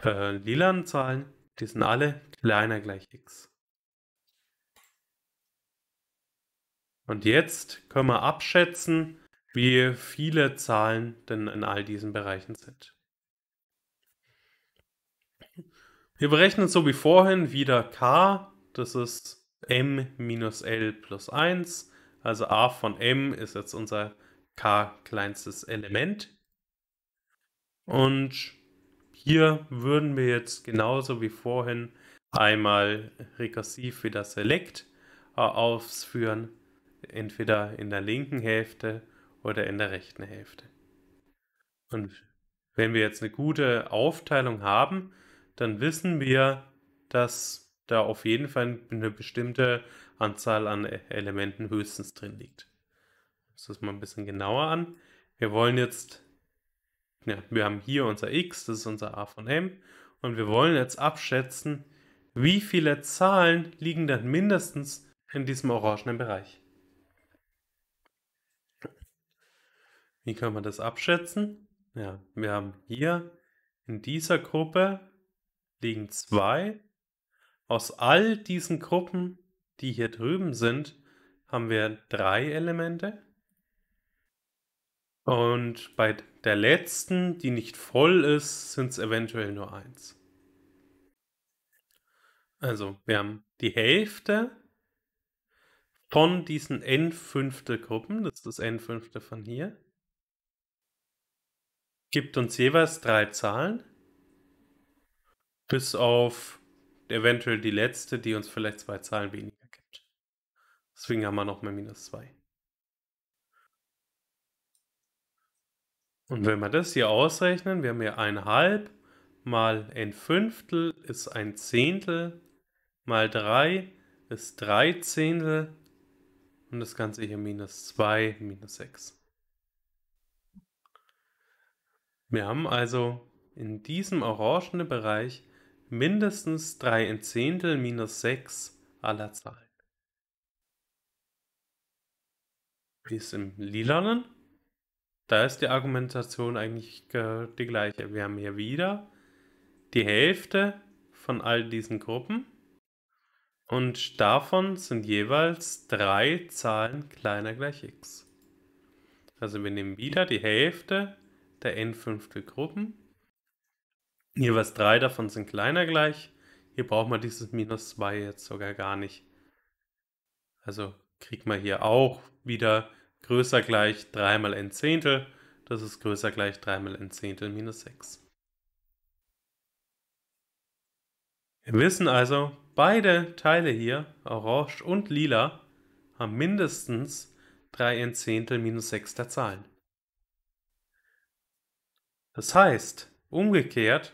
äh, lilanen Zahlen, die sind alle kleiner gleich x. Und jetzt können wir abschätzen, wie viele Zahlen denn in all diesen Bereichen sind. Wir berechnen so wie vorhin wieder k, das ist m minus l plus 1, also a von m ist jetzt unser k kleinstes Element. Und hier würden wir jetzt genauso wie vorhin einmal rekursiv wieder Select äh, ausführen, entweder in der linken Hälfte oder in der rechten Hälfte. Und wenn wir jetzt eine gute Aufteilung haben, dann wissen wir, dass da auf jeden Fall eine bestimmte Anzahl an Elementen höchstens drin liegt. Das ist mal ein bisschen genauer an. Wir wollen jetzt ja, wir haben hier unser x, das ist unser a von m. Und wir wollen jetzt abschätzen, wie viele Zahlen liegen dann mindestens in diesem orangenen Bereich. Wie kann man das abschätzen? Ja, wir haben hier in dieser Gruppe liegen zwei. Aus all diesen Gruppen, die hier drüben sind, haben wir drei Elemente. Und bei der letzten, die nicht voll ist, sind es eventuell nur eins. Also, wir haben die Hälfte von diesen n fünfte Gruppen, das ist das n fünfte von hier, gibt uns jeweils drei Zahlen, bis auf eventuell die letzte, die uns vielleicht zwei Zahlen weniger gibt. Deswegen haben wir noch mal minus zwei. Und wenn wir das hier ausrechnen, wir haben hier ein halb mal ein Fünftel ist ein Zehntel, mal 3 ist 3 Zehntel und das Ganze hier minus 2, minus 6. Wir haben also in diesem orangenen Bereich mindestens 3 ein Zehntel minus 6 aller Zahlen. Wie ist im lilanen? Da ist die Argumentation eigentlich äh, die gleiche. Wir haben hier wieder die Hälfte von all diesen Gruppen und davon sind jeweils drei Zahlen kleiner gleich x. Also wir nehmen wieder die Hälfte der n fünftel Gruppen. Jeweils drei davon sind kleiner gleich. Hier braucht man dieses minus 2 jetzt sogar gar nicht. Also kriegt man hier auch wieder größer gleich 3 mal n Zehntel. Das ist größer gleich 3 mal n Zehntel minus 6. Wir wissen also, beide Teile hier, orange und lila, haben mindestens 3 n Zehntel minus 6 der Zahlen. Das heißt, umgekehrt,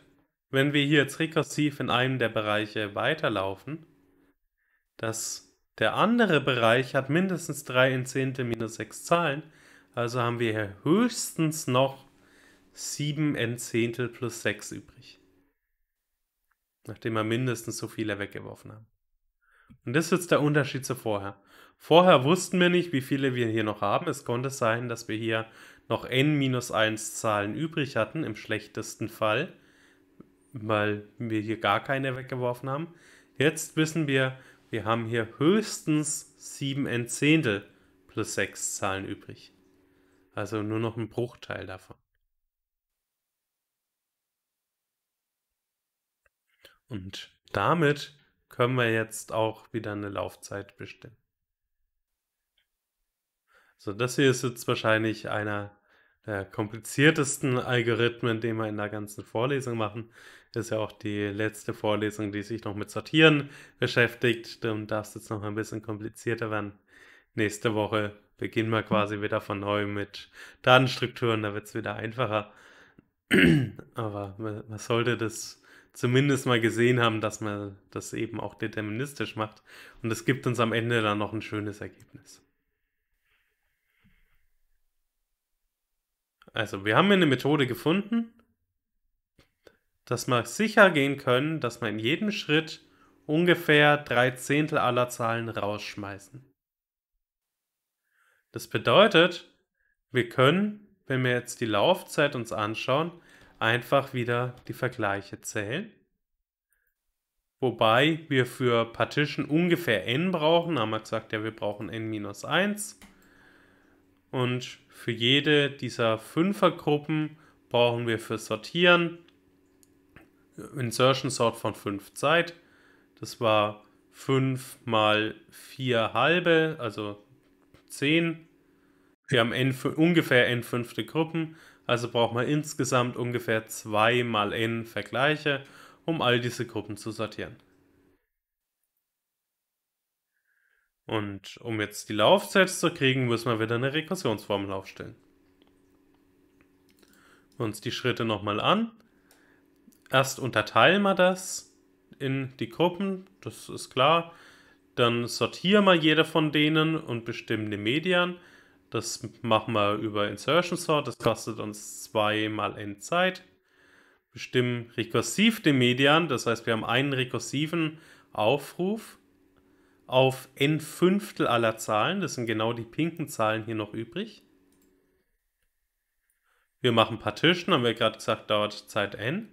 wenn wir hier jetzt rekursiv in einem der Bereiche weiterlaufen, dass der andere Bereich hat mindestens 3 in 10. minus 6 Zahlen, also haben wir hier höchstens noch 7 n Zehntel plus 6 übrig. Nachdem wir mindestens so viele weggeworfen haben. Und das ist jetzt der Unterschied zu vorher. Vorher wussten wir nicht, wie viele wir hier noch haben. Es konnte sein, dass wir hier noch n-1 minus Zahlen übrig hatten, im schlechtesten Fall, weil wir hier gar keine weggeworfen haben. Jetzt wissen wir, wir haben hier höchstens 7 n Zehntel plus 6 Zahlen übrig. Also nur noch ein Bruchteil davon. Und damit können wir jetzt auch wieder eine Laufzeit bestimmen. So, das hier ist jetzt wahrscheinlich einer der kompliziertesten Algorithmen, den wir in der ganzen Vorlesung machen ist ja auch die letzte Vorlesung, die sich noch mit Sortieren beschäftigt. Dann darf es jetzt noch ein bisschen komplizierter werden. Nächste Woche beginnen wir quasi wieder von neu mit Datenstrukturen, da wird es wieder einfacher. Aber man, man sollte das zumindest mal gesehen haben, dass man das eben auch deterministisch macht. Und es gibt uns am Ende dann noch ein schönes Ergebnis. Also, wir haben eine Methode gefunden, dass wir sicher gehen können, dass wir in jedem Schritt ungefähr drei Zehntel aller Zahlen rausschmeißen. Das bedeutet, wir können, wenn wir jetzt die Laufzeit uns anschauen, einfach wieder die Vergleiche zählen. Wobei wir für Partition ungefähr n brauchen, haben wir gesagt, ja, wir brauchen n minus 1. Und für jede dieser Fünfergruppen brauchen wir für Sortieren Insertion Sort von 5 Zeit. Das war 5 mal 4 halbe, also 10. Wir haben n, ungefähr n fünfte Gruppen, also braucht man insgesamt ungefähr 2 mal n Vergleiche, um all diese Gruppen zu sortieren. Und um jetzt die Laufzeit zu kriegen, müssen wir wieder eine Regressionsformel aufstellen. Wir uns die Schritte nochmal an erst unterteilen wir das in die Gruppen, das ist klar. Dann sortieren wir jede von denen und bestimmen den Median. Das machen wir über Insertion Sort, das kostet uns zweimal Endzeit. Bestimmen rekursiv den Median, das heißt, wir haben einen rekursiven Aufruf auf n Fünftel aller Zahlen. Das sind genau die pinken Zahlen hier noch übrig. Wir machen Partition, haben wir gerade gesagt, dauert Zeit n.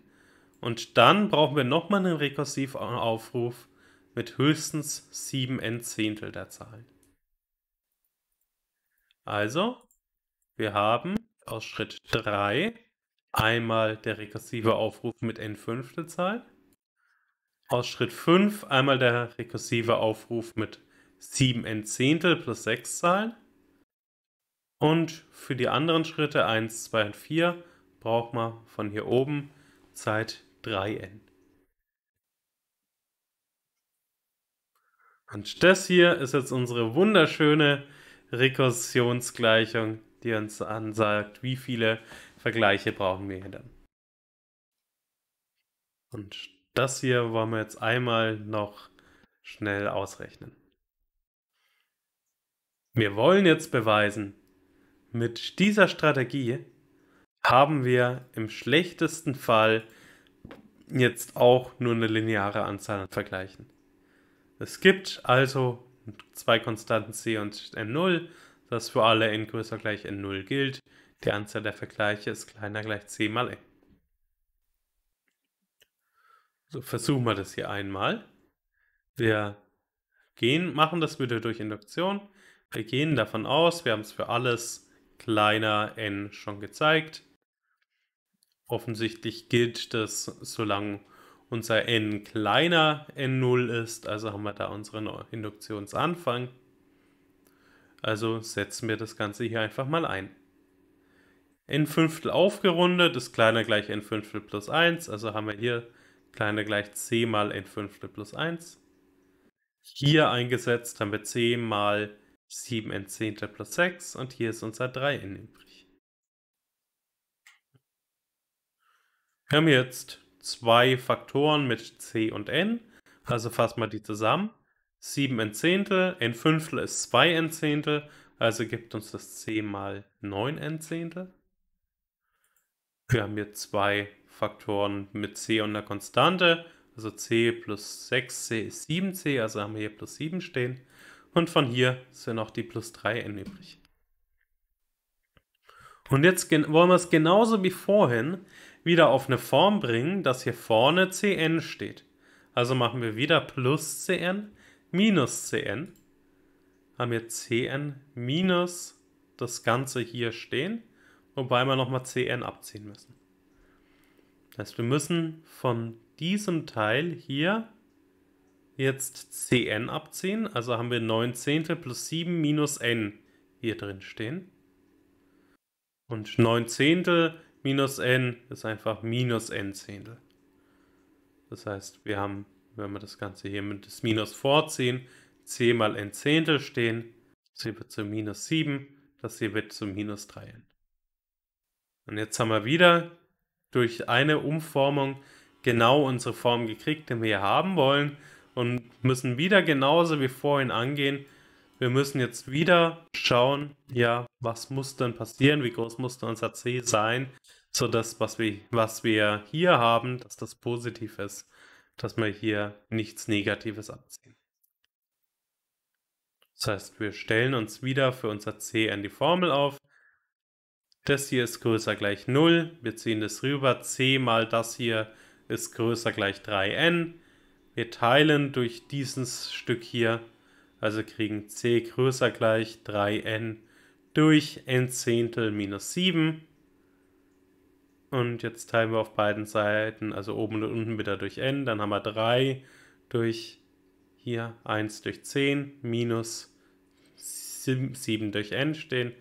Und dann brauchen wir nochmal einen Rekursivaufruf mit höchstens 7 n Zehntel der Zahlen. Also, wir haben aus Schritt 3 einmal der rekursive Aufruf mit n fünftel Zahl, aus Schritt 5 einmal der rekursive Aufruf mit 7 n Zehntel plus 6 Zahlen und für die anderen Schritte 1, 2 und 4 braucht man von hier oben Zeit 3n. Und das hier ist jetzt unsere wunderschöne Rekursionsgleichung, die uns ansagt, wie viele Vergleiche brauchen wir hier dann. Und das hier wollen wir jetzt einmal noch schnell ausrechnen. Wir wollen jetzt beweisen, mit dieser Strategie haben wir im schlechtesten Fall jetzt auch nur eine lineare Anzahl vergleichen. Es gibt also zwei Konstanten c und n0, das für alle n größer gleich n0 gilt. Die Anzahl der Vergleiche ist kleiner gleich c mal n. So, versuchen wir das hier einmal. Wir gehen, machen das wieder durch Induktion. Wir gehen davon aus, wir haben es für alles kleiner n schon gezeigt offensichtlich gilt, dass solange unser n kleiner n0 ist, also haben wir da unseren Induktionsanfang. Also setzen wir das Ganze hier einfach mal ein. n Fünftel aufgerundet ist kleiner gleich n Fünftel plus 1, also haben wir hier kleiner gleich c mal n Fünftel plus 1. Hier eingesetzt haben wir c mal 7 n Zehntel plus 6 und hier ist unser 3n übrig. Wir haben jetzt zwei Faktoren mit c und n, also fassen wir die zusammen. 7 n Zehntel, n Fünftel ist 2 n Zehntel, also gibt uns das c mal 9 n Zehntel. Wir haben hier zwei Faktoren mit c und einer Konstante, also c plus 6c ist 7c, also haben wir hier plus 7 stehen. Und von hier sind auch die plus 3n übrig. Und jetzt wollen wir es genauso wie vorhin wieder auf eine Form bringen, dass hier vorne Cn steht. Also machen wir wieder plus Cn minus Cn. Haben wir Cn minus das Ganze hier stehen, wobei wir nochmal Cn abziehen müssen. Das heißt, wir müssen von diesem Teil hier jetzt Cn abziehen, also haben wir 9 Zehntel plus 7 minus n hier drin stehen. Und 9 Zehntel minus n ist einfach minus n Zehntel. Das heißt, wir haben, wenn wir das Ganze hier mit das Minus vorziehen, c mal n Zehntel stehen. Das hier wird zu minus 7, das hier wird zu minus 3n. Und jetzt haben wir wieder durch eine Umformung genau unsere Form gekriegt, die wir hier haben wollen und müssen wieder genauso wie vorhin angehen, wir müssen jetzt wieder schauen, ja, was muss denn passieren, wie groß muss denn unser C sein, sodass was wir, was wir hier haben, dass das positiv ist, dass wir hier nichts Negatives abziehen. Das heißt, wir stellen uns wieder für unser C in die Formel auf. Das hier ist größer gleich 0. Wir ziehen das rüber. C mal das hier ist größer gleich 3n. Wir teilen durch dieses Stück hier also kriegen c größer gleich 3n durch n Zehntel minus 7. Und jetzt teilen wir auf beiden Seiten, also oben und unten wieder durch n. Dann haben wir 3 durch hier 1 durch 10 minus 7 durch n stehen.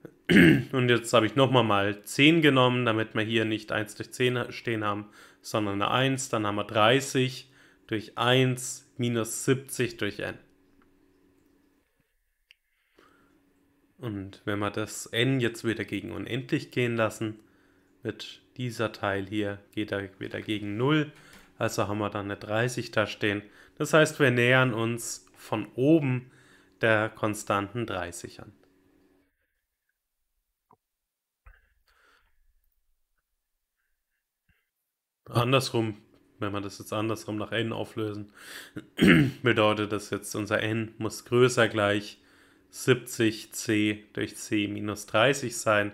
Und jetzt habe ich nochmal mal 10 genommen, damit wir hier nicht 1 durch 10 stehen haben, sondern eine 1. Dann haben wir 30 durch 1 minus 70 durch n. Und wenn wir das n jetzt wieder gegen unendlich gehen lassen, wird dieser Teil hier geht er wieder gegen 0. Also haben wir dann eine 30 da stehen. Das heißt, wir nähern uns von oben der konstanten 30 an. Andersrum, wenn wir das jetzt andersrum nach n auflösen, bedeutet das jetzt, unser n muss größer gleich 70c durch c minus 30 sein,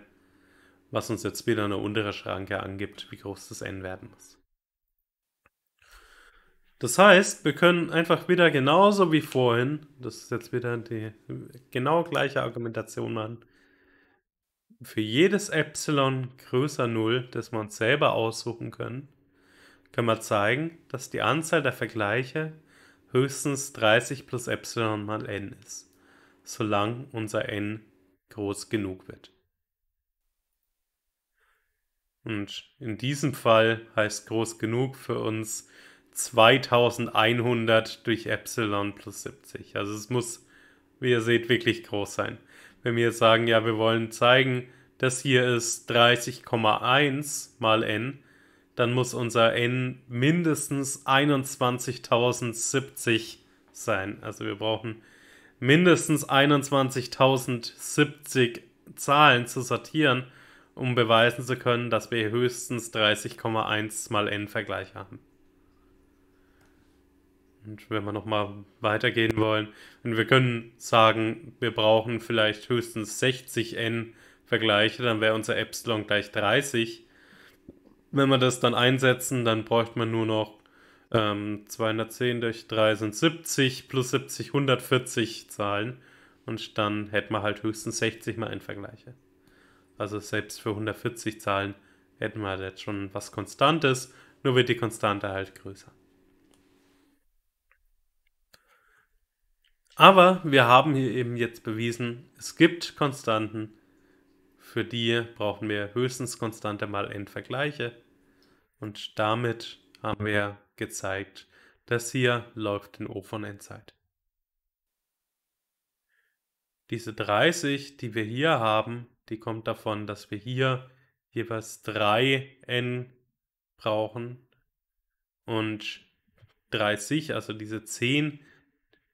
was uns jetzt wieder eine untere Schranke angibt, wie groß das n werden muss. Das heißt, wir können einfach wieder genauso wie vorhin, das ist jetzt wieder die genau gleiche Argumentation machen, für jedes Epsilon größer 0, das wir uns selber aussuchen können, können wir zeigen, dass die Anzahl der Vergleiche höchstens 30 plus Epsilon mal n ist solange unser n groß genug wird. Und in diesem Fall heißt groß genug für uns 2100 durch Epsilon plus 70. Also es muss, wie ihr seht, wirklich groß sein. Wenn wir jetzt sagen, ja, wir wollen zeigen, das hier ist 30,1 mal n, dann muss unser n mindestens 21.070 sein. Also wir brauchen mindestens 21.070 Zahlen zu sortieren, um beweisen zu können, dass wir höchstens 30,1 mal n Vergleich haben. Und wenn wir nochmal weitergehen wollen, und wir können sagen, wir brauchen vielleicht höchstens 60 n Vergleiche, dann wäre unser Epsilon gleich 30. Wenn wir das dann einsetzen, dann bräuchte man nur noch ähm, 210 durch 3 sind 70, plus 70 140 Zahlen. Und dann hätten wir halt höchstens 60 mal in Vergleiche. Also selbst für 140 Zahlen hätten wir halt jetzt schon was Konstantes, nur wird die Konstante halt größer. Aber wir haben hier eben jetzt bewiesen, es gibt Konstanten, für die brauchen wir höchstens konstante mal Endvergleiche. Und damit haben wir gezeigt, das hier läuft in O von Endzeit. Diese 30, die wir hier haben, die kommt davon, dass wir hier jeweils 3 n brauchen und 30, also diese 10,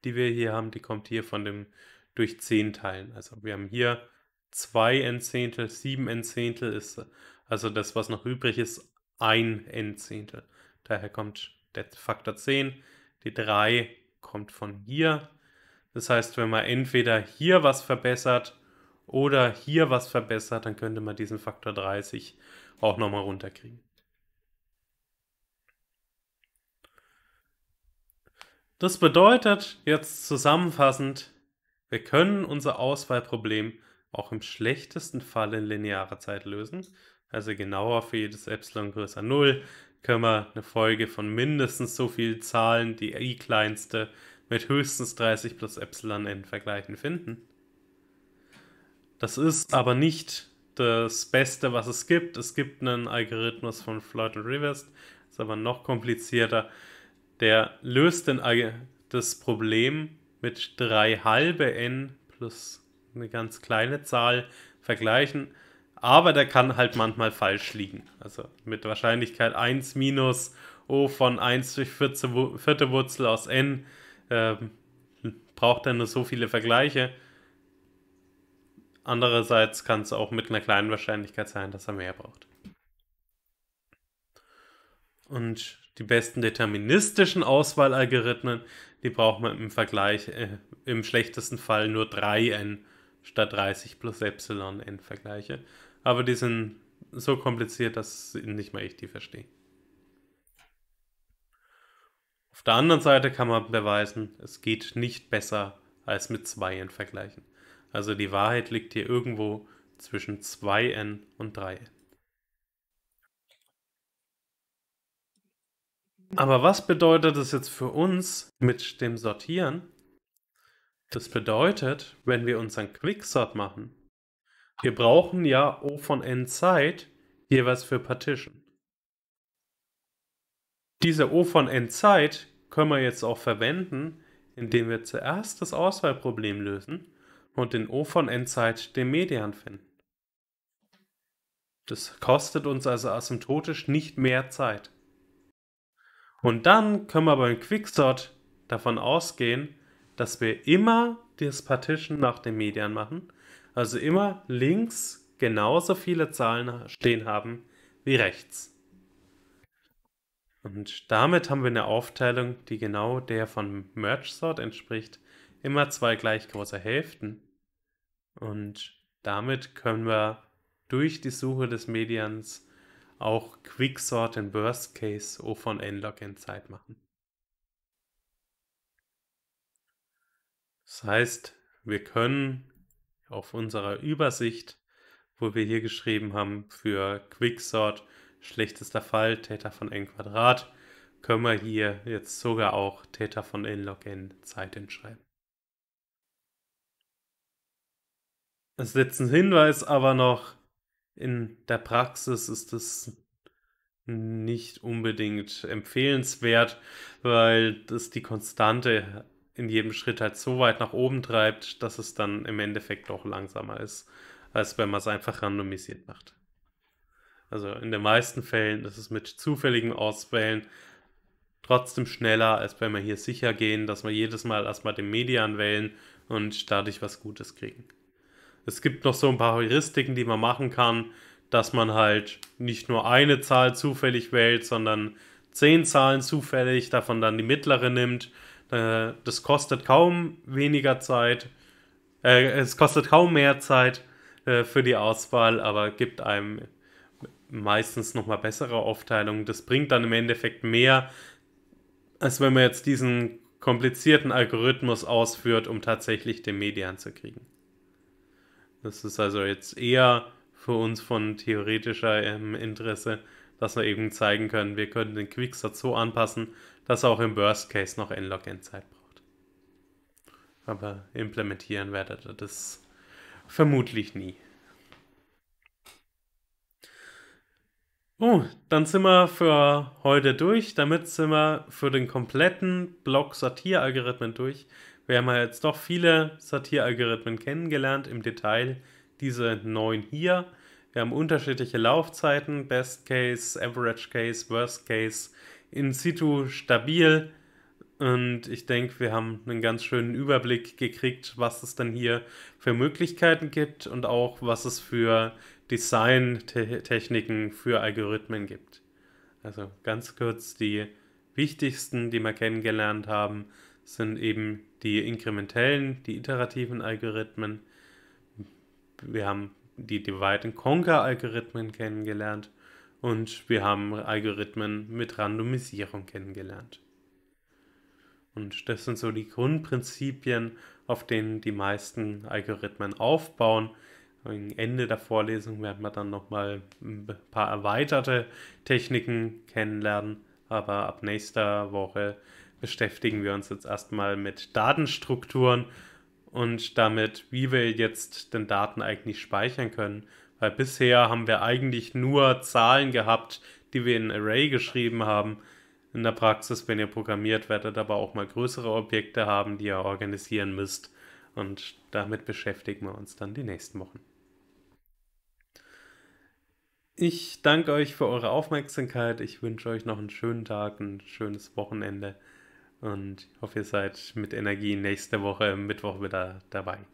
die wir hier haben, die kommt hier von dem durch 10 teilen. Also wir haben hier 2 n Zehntel, 7 n Zehntel ist also das, was noch übrig ist, 1 n Zehntel. Daher kommt der Faktor 10. Die 3 kommt von hier. Das heißt, wenn man entweder hier was verbessert oder hier was verbessert, dann könnte man diesen Faktor 30 auch nochmal runterkriegen. Das bedeutet jetzt zusammenfassend, wir können unser Auswahlproblem auch im schlechtesten Fall in linearer Zeit lösen, also genauer für jedes Epsilon größer 0, können wir eine Folge von mindestens so vielen Zahlen, die i kleinste, mit höchstens 30 plus Epsilon n vergleichen finden. Das ist aber nicht das Beste, was es gibt. Es gibt einen Algorithmus von Floyd und Rivers, ist aber noch komplizierter. Der löst den, das Problem mit 3 halbe n plus eine ganz kleine Zahl vergleichen aber der kann halt manchmal falsch liegen. Also mit Wahrscheinlichkeit 1 minus O von 1 durch 14, vierte Wurzel aus n ähm, braucht er nur so viele Vergleiche. Andererseits kann es auch mit einer kleinen Wahrscheinlichkeit sein, dass er mehr braucht. Und die besten deterministischen Auswahlalgorithmen, die braucht man im Vergleich, äh, im schlechtesten Fall nur 3n statt 30 plus epsilon n Vergleiche. Aber die sind so kompliziert, dass nicht mal ich die verstehe. Auf der anderen Seite kann man beweisen, es geht nicht besser als mit 2n vergleichen. Also die Wahrheit liegt hier irgendwo zwischen 2n und 3n. Aber was bedeutet das jetzt für uns mit dem Sortieren? Das bedeutet, wenn wir unseren Quicksort machen, wir brauchen ja O von n Zeit jeweils für Partition. Diese O von n Zeit können wir jetzt auch verwenden, indem wir zuerst das Auswahlproblem lösen und den O von n Zeit den Median finden. Das kostet uns also asymptotisch nicht mehr Zeit. Und dann können wir beim Quicksort davon ausgehen, dass wir immer das Partition nach dem Median machen also immer links genauso viele Zahlen stehen haben wie rechts. Und damit haben wir eine Aufteilung, die genau der von Merge Sort entspricht. Immer zwei gleich große Hälften. Und damit können wir durch die Suche des Medians auch Quicksort in Worst Case O von N log in Zeit machen. Das heißt, wir können auf unserer Übersicht, wo wir hier geschrieben haben, für Quicksort, schlechtester Fall, Theta von n Quadrat, können wir hier jetzt sogar auch Theta von n log n Zeit hinschreiben. Als letzten Hinweis aber noch, in der Praxis ist es nicht unbedingt empfehlenswert, weil das die konstante in jedem Schritt halt so weit nach oben treibt, dass es dann im Endeffekt auch langsamer ist, als wenn man es einfach randomisiert macht. Also in den meisten Fällen ist es mit zufälligen Auswählen trotzdem schneller, als wenn wir hier sicher gehen, dass wir jedes Mal erstmal den Median wählen und dadurch was Gutes kriegen. Es gibt noch so ein paar Heuristiken, die man machen kann, dass man halt nicht nur eine Zahl zufällig wählt, sondern zehn Zahlen zufällig, davon dann die mittlere nimmt äh, das kostet kaum weniger Zeit. Äh, es kostet kaum mehr Zeit äh, für die Auswahl, aber gibt einem meistens nochmal bessere Aufteilungen. Das bringt dann im Endeffekt mehr, als wenn man jetzt diesen komplizierten Algorithmus ausführt, um tatsächlich den Median zu kriegen. Das ist also jetzt eher für uns von theoretischer ähm, Interesse, dass wir eben zeigen können, wir können den Quicksort so anpassen, dass er auch im Worst Case noch N-Log-N Zeit braucht. Aber implementieren werdet ihr das vermutlich nie. Oh, dann sind wir für heute durch. Damit sind wir für den kompletten Block Satir-Algorithmen durch. Wir haben ja jetzt doch viele Satir-Algorithmen kennengelernt, im Detail diese neun hier. Wir haben unterschiedliche Laufzeiten, Best Case, Average Case, Worst Case, in situ stabil. Und ich denke, wir haben einen ganz schönen Überblick gekriegt, was es dann hier für Möglichkeiten gibt und auch was es für Designtechniken für Algorithmen gibt. Also ganz kurz, die wichtigsten, die wir kennengelernt haben, sind eben die inkrementellen, die iterativen Algorithmen. Wir haben die Divide-and-Conquer-Algorithmen kennengelernt und wir haben Algorithmen mit Randomisierung kennengelernt. Und das sind so die Grundprinzipien, auf denen die meisten Algorithmen aufbauen. Am Ende der Vorlesung werden wir dann nochmal ein paar erweiterte Techniken kennenlernen. Aber ab nächster Woche beschäftigen wir uns jetzt erstmal mit Datenstrukturen und damit, wie wir jetzt den Daten eigentlich speichern können weil bisher haben wir eigentlich nur Zahlen gehabt, die wir in Array geschrieben haben. In der Praxis, wenn ihr programmiert, werdet aber auch mal größere Objekte haben, die ihr organisieren müsst. Und damit beschäftigen wir uns dann die nächsten Wochen. Ich danke euch für eure Aufmerksamkeit. Ich wünsche euch noch einen schönen Tag, ein schönes Wochenende und hoffe, ihr seid mit Energie nächste Woche Mittwoch wieder dabei.